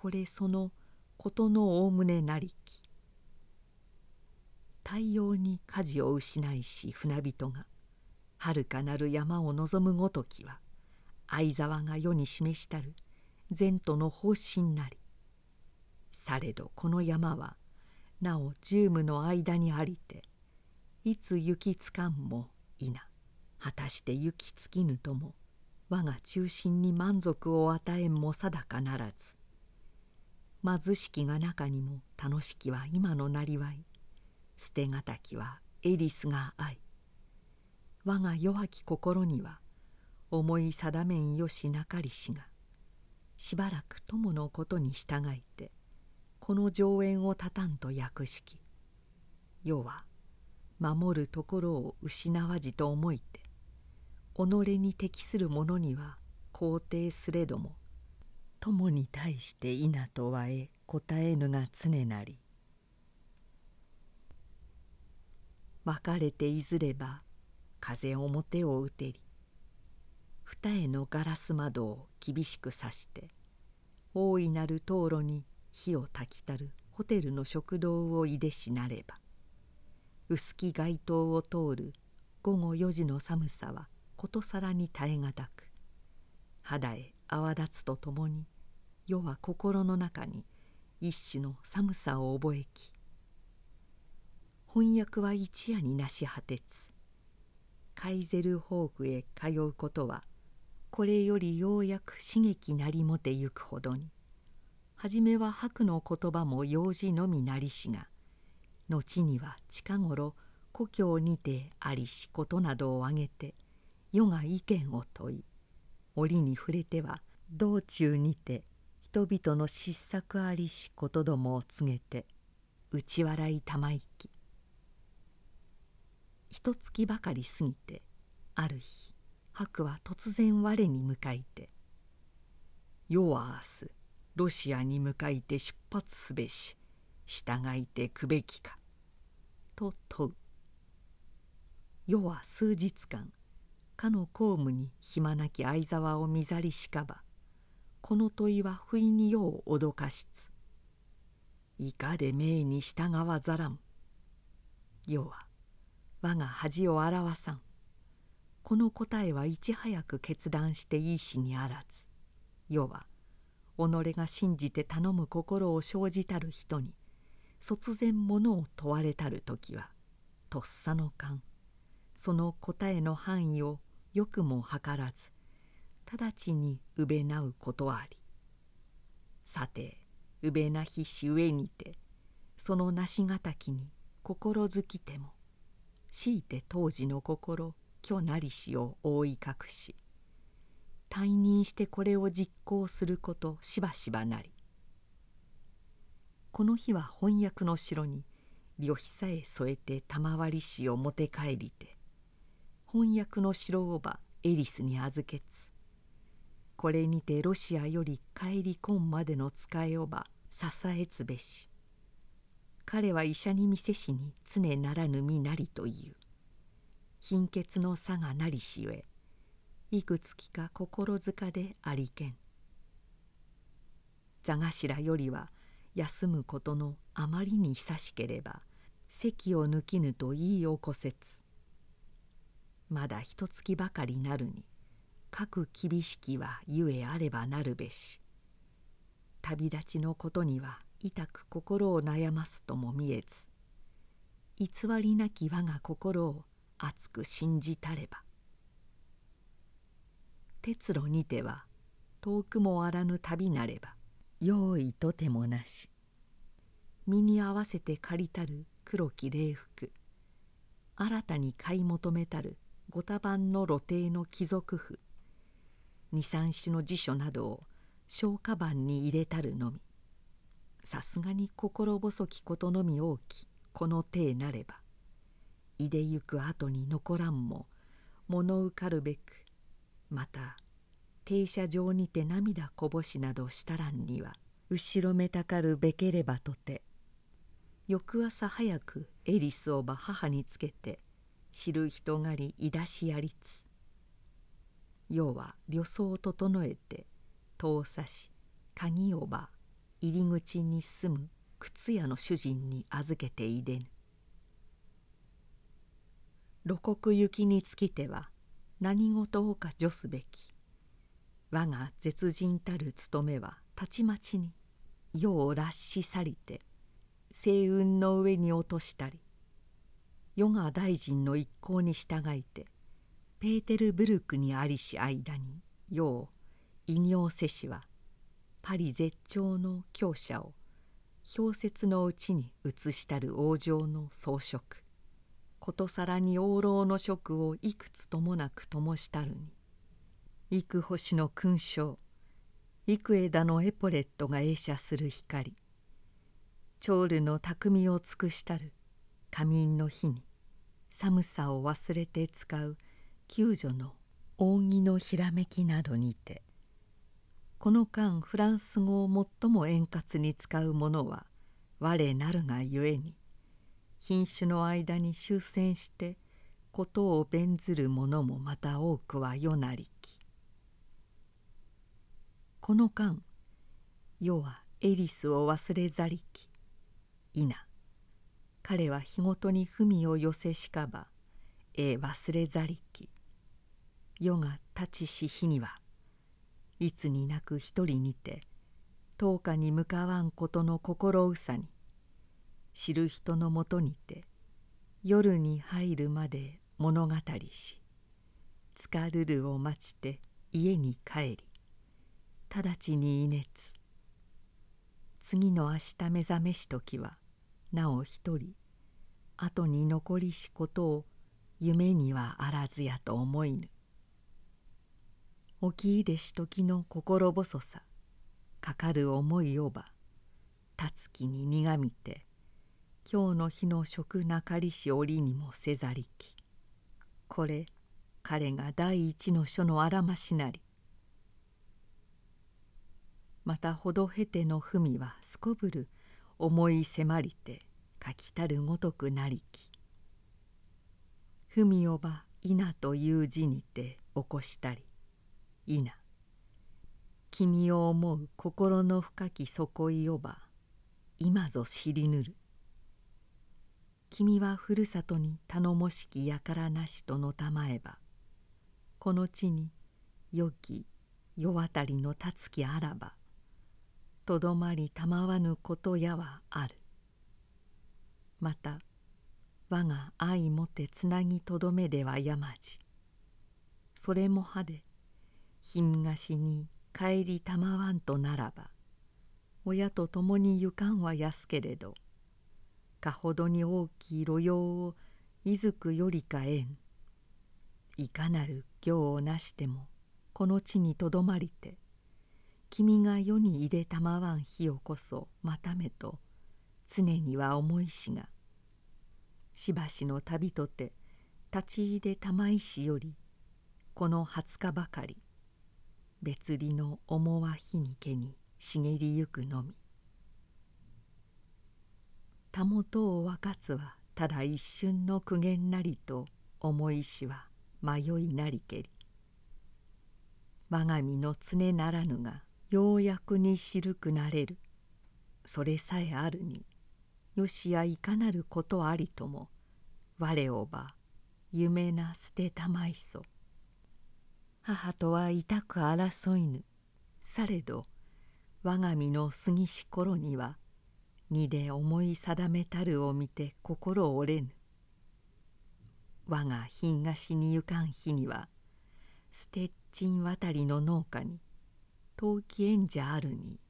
これその事のおおむねなりき太陽に舵を失いし船人がはるかなる山を望むごときは相沢が世に示したる前途の方針なりされどこの山はなお十無の間にありていつ行きつかんも否果たして行きつきぬとも我が中心に満足を与えんも定かならず貧しきが中にも楽しきは今のなりわい捨てがたきはエリスが愛我が弱き心には思い定めんよしなかりしがしばらく友のことに従いてこの上演をたたんと訳しき世は守るところを失わじと思いて己に適する者には肯定すれども友に対して稲とはえ答えぬが常なり別れていずれば風表を打てり二重のガラス窓を厳しくさして大いなる灯路に火をたきたるホテルの食堂をいでしなれば薄木街灯を通る午後4時の寒さはことさらに耐え難く肌へ泡立つとともに世は心の中に一種の寒さを覚えき翻訳は一夜になし果てつカイゼルホークへ通うことはこれよりようやく刺激なりもてゆくほどに初めは白の言葉も用事のみなりしが後には近頃故郷にてありしことなどを挙げて世が意見を問い折に触れては道中にて人々の失策ありしことどもを告げて内笑い玉行きつ月ばかり過ぎてある日白は突然我に向かいて「世は明日ロシアに向かいて出発すべし従いてくべきか」と問う世は数日間かの公務に暇なき相沢を見ざりしかばこの問いは不意によう脅かしついかで命に従わざらん世は我が恥を表さんこの答えはいち早く決断していいしにあらず世は己が信じて頼む心を生じたる人に突然物を問われたる時はとっさの勘その答えの範囲をよくも計らず直ちにうべなうことありさてうべなひし上にてそのなしがたきに心づきても強いて当時の心虚なりしを覆い隠し退任してこれを実行することしばしばなりこの日は翻訳の城に旅費さえ添えて賜りしを持て帰りて翻訳の白おばエリスに預けつこれにてロシアより帰り込んまでの使えおば支えつべし彼は医者に見せしに常ならぬ身なりという貧血の差がなりしゆえいくつきか心塚でありけん座頭よりは休むことのあまりに久しければ席を抜きぬといいこせ折まだ一月ばかりなるにかく厳しきはゆえあればなるべし旅立ちのことには痛く心を悩ますとも見えず偽りなき我が心を熱く信じたれば鉄路にては遠くもあらぬ旅なれば用意とてもなし身に合わせて借りたる黒き礼服新たに買い求めたるご多番の露呈の貴族譜23種の辞書などを消化板に入れたるのみさすがに心細きことのみ大きこの体なればいでゆく後に残らんも物受かるべくまた停車場にて涙こぼしなどしたらんには後ろめたかるべければとて翌朝早くエリスをば母につけて知る人狩りいだしやりつ世は旅装を整えて遠さし鍵をば入り口に住む靴屋の主人に預けていでぬ露国行きにつきては何事をか助すべき我が絶人たる務めはたちまちに世を拉し去りて星雲の上に落としたりヨガ大臣の一行に従いてペーテルブルクにありし間に要異業世氏はパリ絶頂の強者を氷雪のうちに移したる王城の装飾ことさらに王老の職をいくつともなく灯したるに幾星の勲章幾枝のエポレットが映写する光鳥類の匠を尽くしたる仮眠の日に寒さを忘れて使う救助の扇のひらめきなどにてこの間フランス語を最も円滑に使う者は我なるがゆえに品種の間に終戦してことを弁ずる者もまた多くは世なりき。この間世はエリスを忘れざりき否彼は日ごとに文を寄せしかばえ忘れざりき世が立ちし日にはいつになく一人にて当日に向かわんことの心うさに知る人のもとにて夜に入るまで物語しつかるるを待ちて家に帰り直ちにいねつ次の明日目覚めし時はなお一人後に残りしことを夢にはあらずやと思いぬきいでし時の心細さかかる思いをばたつきに苦みて今日の日の食なかりし折にもせざりきこれ彼が第一の書のあらましなりまたほどへての文はすこぶる思い迫りてかきたるごとくなりき文おば稲という字にて起こしたり稲君を思う心の深き底いおば今ぞ知りぬる君はふるさとに頼もしき輩なしとのたまえばこの地によき世渡りのたつきあらばとどまりたまわぬことやはあるまた我が愛もてつなぎとどめではやまじそれも歯で貧菓子に帰りたまわんとならば親と共にゆかんはやすけれどかほどに大きい路用をいづくよりかえんいかなる行をなしてもこの地にとどまりて君が世に入れたまわん日をこそまためと常には重いしがしばしの旅とて立ち入で玉石よりこの20日ばかり別離の思わひにけに茂りゆくのみたもとを分かつはただ一瞬の苦言なりと思いしは迷いなりけり我が身の常ならぬがようやくにしるくなれるそれさえあるによしやいかなることありとも我をば夢な捨てたまいそ母とは痛く争いぬされど我が身の過ぎし頃には荷で思い定めたるを見て心折れぬ我が品菓子にゆかん日にはステッチン渡りの農家に陶器縁者あるに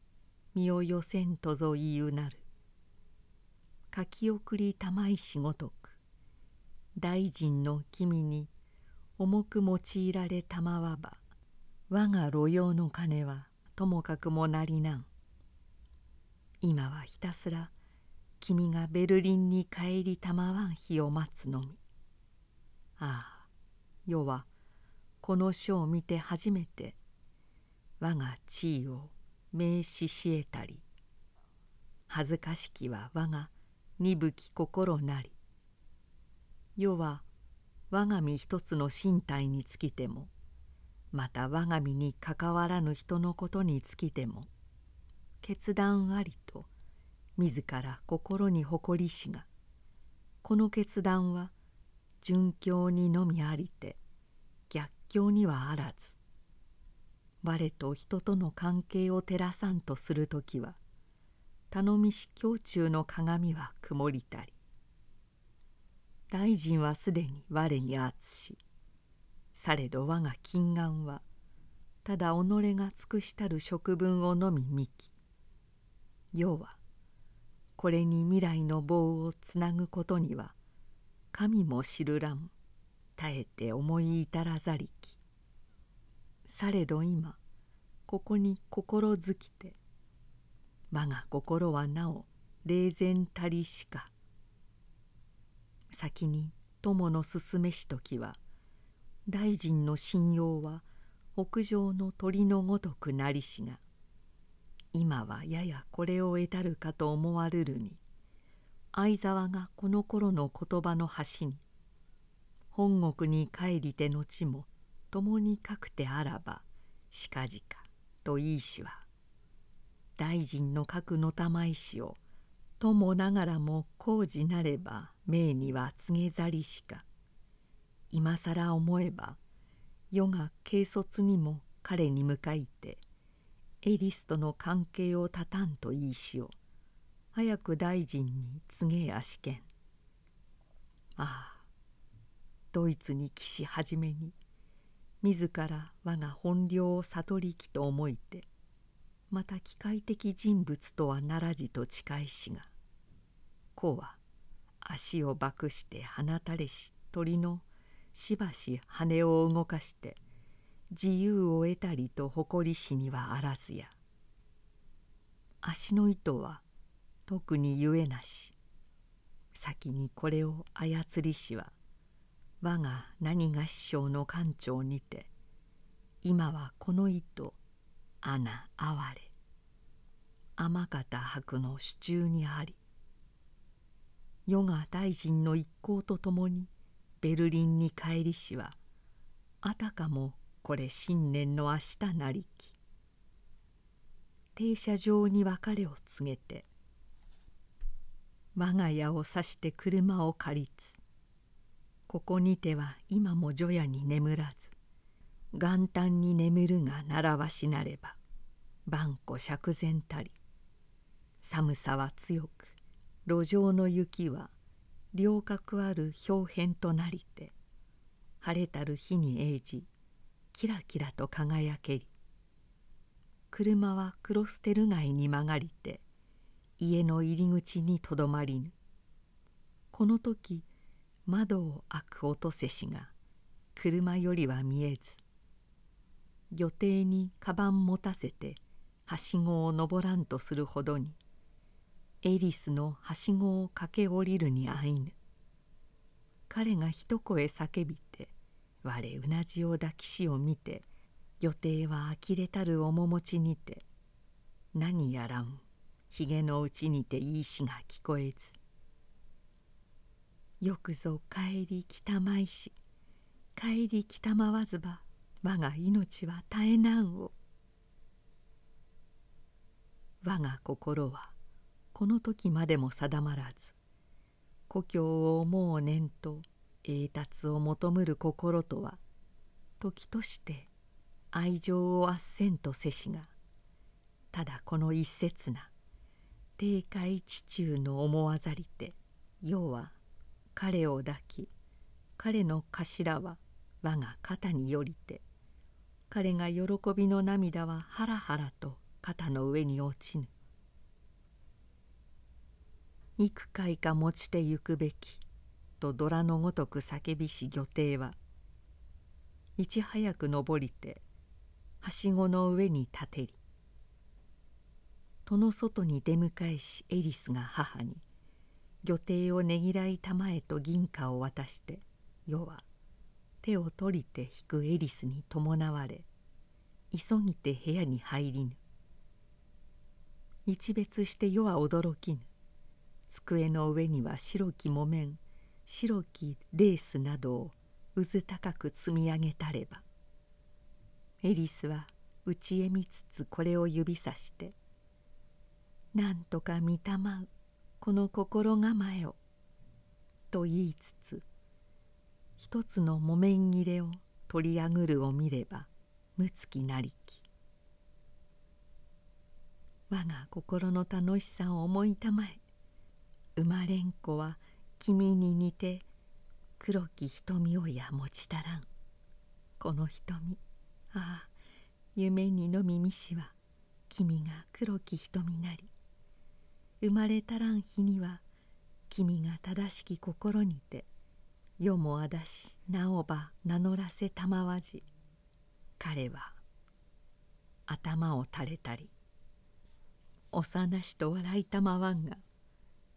身を寄せんとぞ言いうなる書き送り玉石ごとく大臣の君に重く用いられたまわば我が路用の金はともかくもなりなん今はひたすら君がベルリンに帰りたまわん日を待つのみああ世はこの書を見て初めて我が地位を名詞しえたり恥ずかしきは我が鈍き心なり世は我が身一つの身体につきてもまた我が身に関わらぬ人のことにつきても決断ありと自ら心に誇りしがこの決断は殉教にのみありて逆境にはあらず我と人との関係を照らさんとする時は頼みし胸中の鏡は曇りたり大臣はすでに我に圧しされど我が金眼はただ己が尽くしたる食分をのみ見き要はこれに未来の棒をつなぐことには神も知るらん耐えて思い至らざりきされど今ここに心づきて我が心はなお霊然たりしか先に友の勧めしときは大臣の信用は屋上の鳥のごとくなりしが今はややこれを得たるかと思わるるに相沢がこの頃の言葉の端に本国に帰りて後も共にかくてあらばしかじかといいしは大臣の書くのたまいしをともながらも工事なれば命には告げざりしか今更思えば世が軽率にも彼に向かいてエリスとの関係を断たんといいしを早く大臣に告げや試験ああドイツに帰し始めに自ら我が本領を悟りきと思いてまた機械的人物とはならじと近いしが子は足をばくして放たれし鳥のしばし羽を動かして自由を得たりと誇りしにはあらずや足の糸は特にゆえなし先にこれを操りしは我が何が師匠の艦長にて今はこの糸穴哀れ天方伯の手中にありヨガ大臣の一行と共にベルリンに帰りしはあたかもこれ新年の明日なりき停車場に別れを告げて我が家を指して車を借りつここにては今も除夜に眠らず元旦に眠るが習わしなれば万古釈然たり寒さは強く路上の雪は両角ある氷片となりて晴れたる日に栄じキラキラと輝けり車はクロステル街に曲がりて家の入り口にとどまりぬこの時窓を開く音せしが車よりは見えず予定にカバン持たせてはしごを登らんとするほどにエリスのはしごを駆け下りるにあいぬ彼が一声叫びて我うなじを抱きしを見て予定は呆れたる面持ちにて何やらんひげのうちにていいしが聞こえず「よくぞ帰りきたまいし帰りきたまわずば我が命は絶え難を我が心はこの時までも定まらず故郷を思う念と栄達を求むる心とは時として愛情をあっせんとせしがただこの一節な定海地中の思わざりて世は彼を抱き彼の頭は我が肩によりて彼が喜びの涙はハラハラと肩の上に落ちぬ幾回か持ちてゆくべきとドラのごとく叫びし魚艇はいち早く登りてはしごの上に立てり戸の外に出迎えしエリスが母に魚艇をねぎらいたまえと銀貨を渡して世は手を取りて引くエリスに伴われ急ぎて部屋に入りぬ一別して世は驚きぬ机の上には白き木綿白きレースなどをうず高く積み上げたればエリスは内へ見つつこれを指さして「なんとか見たまうこの心構えを」と言いつつ一つの木綿切れを取りあぐるを見ればむつきなりき我が心の楽しさを思いたまえ生まれん子は君に似て黒き瞳をや持ちたらんこの瞳ああ夢にのみみしは君が黒き瞳なり生まれたらん日には君が正しき心にて世もあだしなおば名乗らせたまわじ彼は頭を垂れたり幼しと笑いたまわんが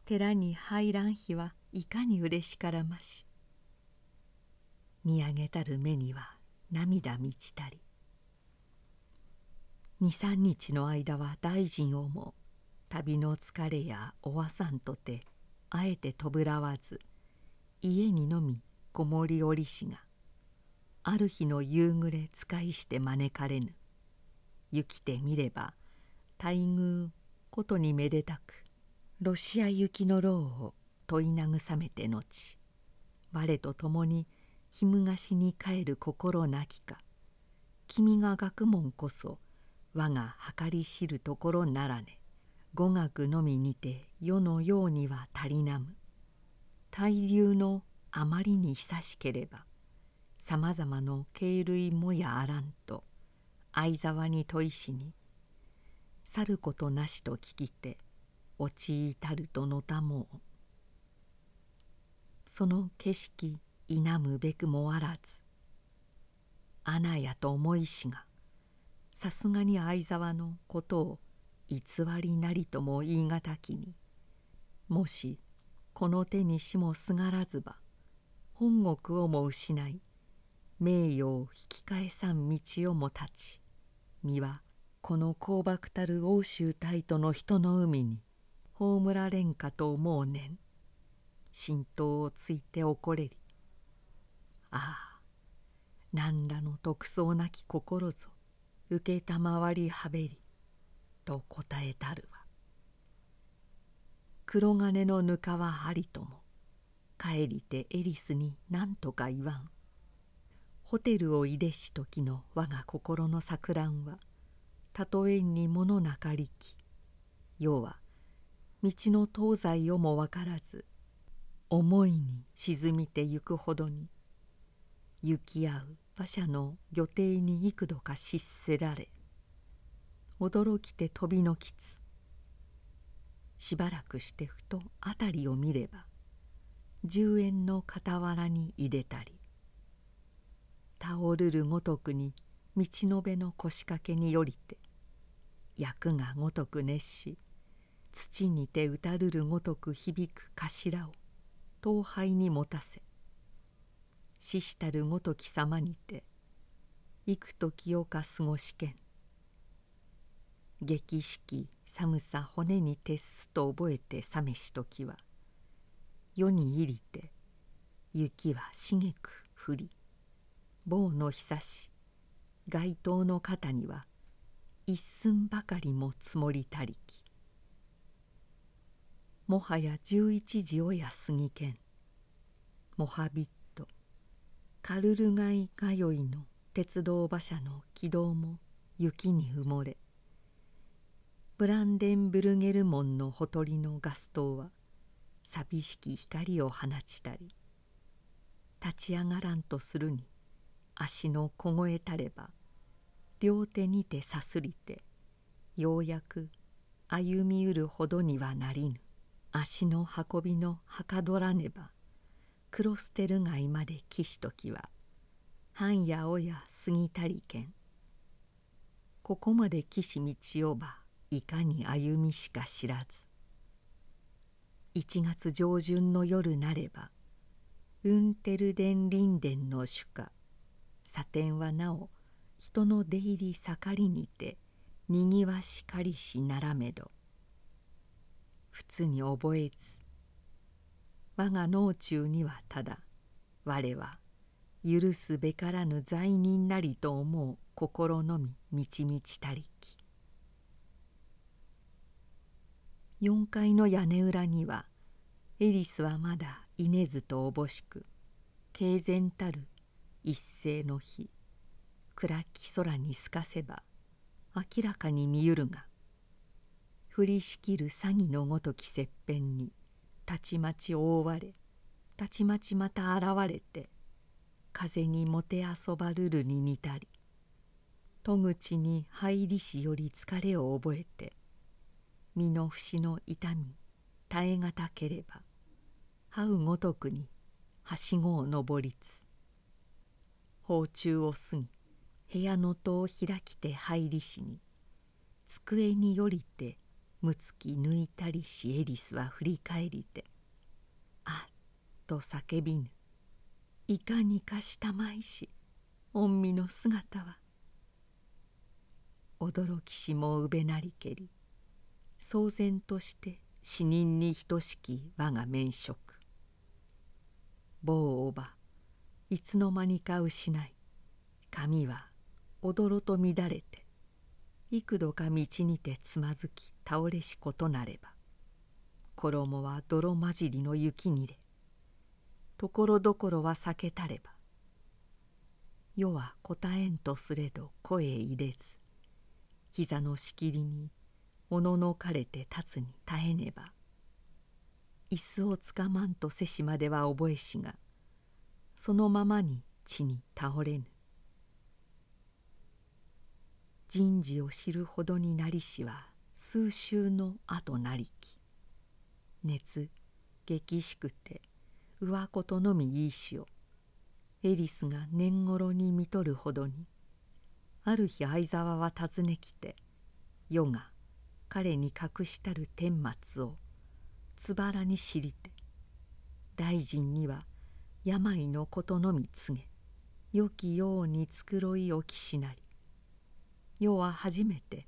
寺に入らん日はいかにうれしからまし見上げたる目には涙満ちたり二三日の間は大臣をも旅の疲れやおわさんとてあえてとぶらわず家にのみ子守織しがある日の夕暮れ使いして招かれぬ行きてみれば待遇ことにめでたくロシア行きの労を問い慰めて後我と共にひむがしに帰る心なきか君が学問こそ我が計り知るところならね語学のみにて世のようには足りなむ対流のあまりに久しければさまざまの敬類もやあらんと相沢に問いしに「去ることなしと聞きて陥至るとのたもう」その景色否むべくもあらず穴やと思いしがさすがに相沢のことを偽りなりとも言い難きにもしこの手にしもすがらずば本国をも失い名誉を引き返さん道をも立ち身はこの香漠たる欧州大都の人の海に葬られんかと思う年神道をついて怒れりああ何らの特捜なき心ぞ承りはべりと答えたる。黒金のぬかはありとも帰りてエリスに何とか言わんホテルをいでし時の我が心の錯乱はたとえに物なかりき要は道の東西をも分からず思いに沈みてゆくほどに行き合う馬車の予定に幾度か失せられ驚きて飛びのきつしばらくしてふと辺りを見れば10円の傍らに入れたり倒るるごとくに道の辺の腰掛けによりて役がごとく熱し土にて打たるるごとく響く頭を東廃に持たせ死したるごとき様にて幾時をか過ごしけん激式寒さ骨に徹すと覚えて冷めし時は世に入りて雪は茂く降り棒のひさし街灯の肩には一寸ばかりも積もりたりきもはや十一時をやぎけんモハビットカルルガイ通いの鉄道馬車の軌道も雪に埋もれブランデンブルゲルモンのほとりのガス灯は寂しき光を放ちたり立ち上がらんとするに足の凍えたれば両手にてさすりてようやく歩みうるほどにはなりぬ足の運びのはかどらねばクロステル街まで来し時は半夜おや過ぎたりけんここまで来し道をばいかに歩みしか知らず1月上旬の夜なればウンテルデンリンデンの主家サテンはなお人の出入り盛りにてにぎわしかりしならめど普通に覚えず我が脳中にはただ我は許すべからぬ罪人なりと思う心のみ満ち満ちたりき4階の屋根裏にはエリスはまだ稲津とおぼしく敬然たる一斉の日暗き空に透かせば明らかに見ゆるが降りしきる詐欺のごとき切片にたちまち覆われたちまちまた現れて風にもてあそばるるに似たり戸口に入りしより疲れを覚えて身の節の痛み耐え難ければ這うごとくにはしごを登りつ包中を過ぎ部屋の戸を開きて入りしに机によりてむつき抜いたりしエリスは振り返りて「あっ」と叫びぬ「いかにかしたまいし御身の姿は」驚きしもうべなりけり騒然として死人に等しき我が免職某おばいつの間にか失い髪はおどろと乱れて幾度か道にてつまずき倒れしことなれば衣は泥混じりの雪にれところどころは避けたれば世は答えんとすれど声入れず膝のしきりにおののかれて立つに耐えねば椅子をつかまんとせしまでは覚えしがそのままに地に倒れぬ人事を知るほどになりしは数週の後なりき熱激しくて上ことのみいいしをエリスが年頃に見とるほどにある日相沢は訪ね来て夜が彼に隠したる顛末をつばらに知りて大臣には病のことのみ告げ良きように繕いおきしなり世は初めて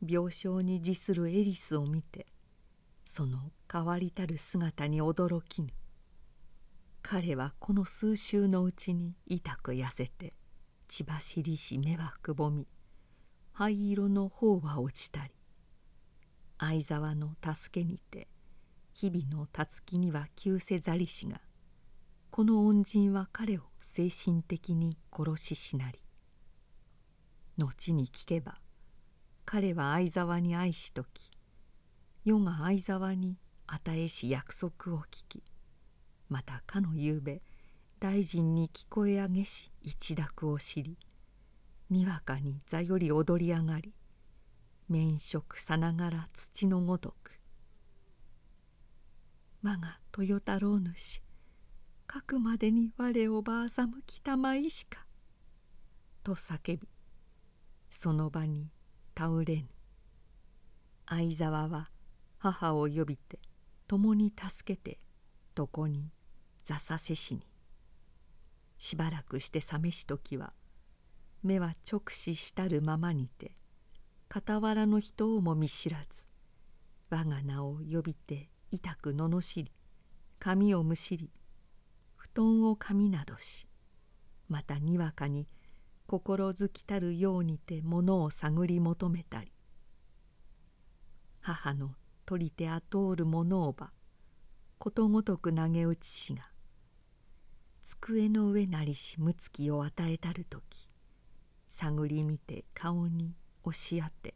病床に自するエリスを見てその変わりたる姿に驚きぬ彼はこの数週のうちに痛く痩せて血走りし目はくぼみ灰色の方は落ちたり相沢の助けにて日々のたつきには急せざりしがこの恩人は彼を精神的に殺ししなり後に聞けば彼は相沢に愛しとき世が相沢に与えし約束を聞きまたかの夕べ大臣に聞こえ上げし一諾を知りにわかに座より踊り上がり免職さながら土のごとく我が豊太郎主かくまでに我をばあさむきたまいしか」と叫びその場に倒れぬ相沢は母を呼びて共に助けて床に座させしにしばらくしてさめし時は目は直視したるままにて傍らの人をも見知らず我が名を呼びて痛く罵り髪をむしり布団を髪などしまたにわかに心づきたるようにて物を探り求めたり母の取り手あとおる物をばことごとく投げ打ちしが机の上なりしむつきを与えたる時探り見て顔に押し合って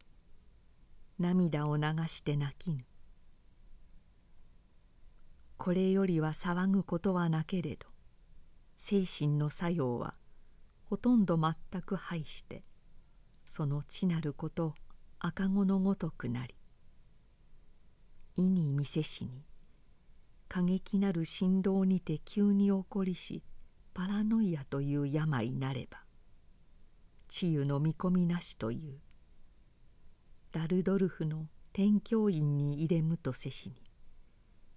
涙を流して泣きぬこれよりは騒ぐことはなけれど精神の作用はほとんど全く廃してその地なること赤子のごとくなり意に見せしに過激なる振動にて急に起こりしパラノイアという病なれば治癒の見込みなしというダルドルフの天教院に入れむとせしに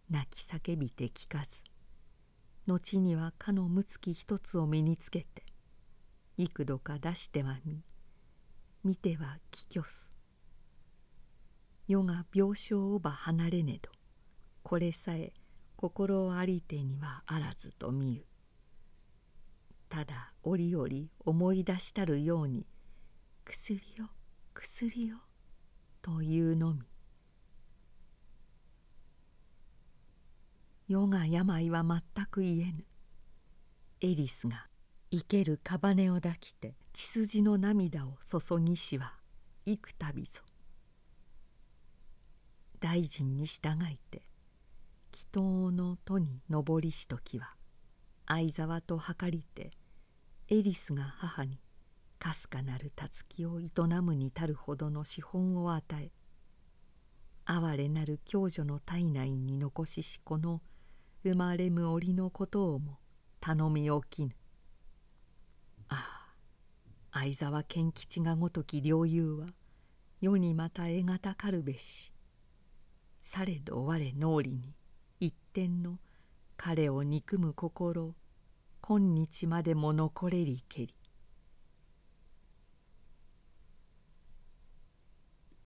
泣き叫びて聞かず後にはかのむつき一つを身につけて幾度か出してはみ見ては帰居す世が病床をば離れねどこれさえ心ありてにはあらずと見ゆただ折々思い出したるように薬を薬をというのみ世が病は全く言えぬエリスが生ける屍を抱きて血筋の涙を注ぎしは幾たびぞ大臣に従いて祈祷の戸に上りしときは相沢と計りてエリスが母にかすかなるたつきを営むにたるほどの資本を与え哀れなる共助の体内に残ししこの生まれむ折のことをも頼みおきぬああ相沢賢吉がごとき領友は世にまた得難かるべしされど我脳裏に一点の彼を憎む心今日までも残れりけり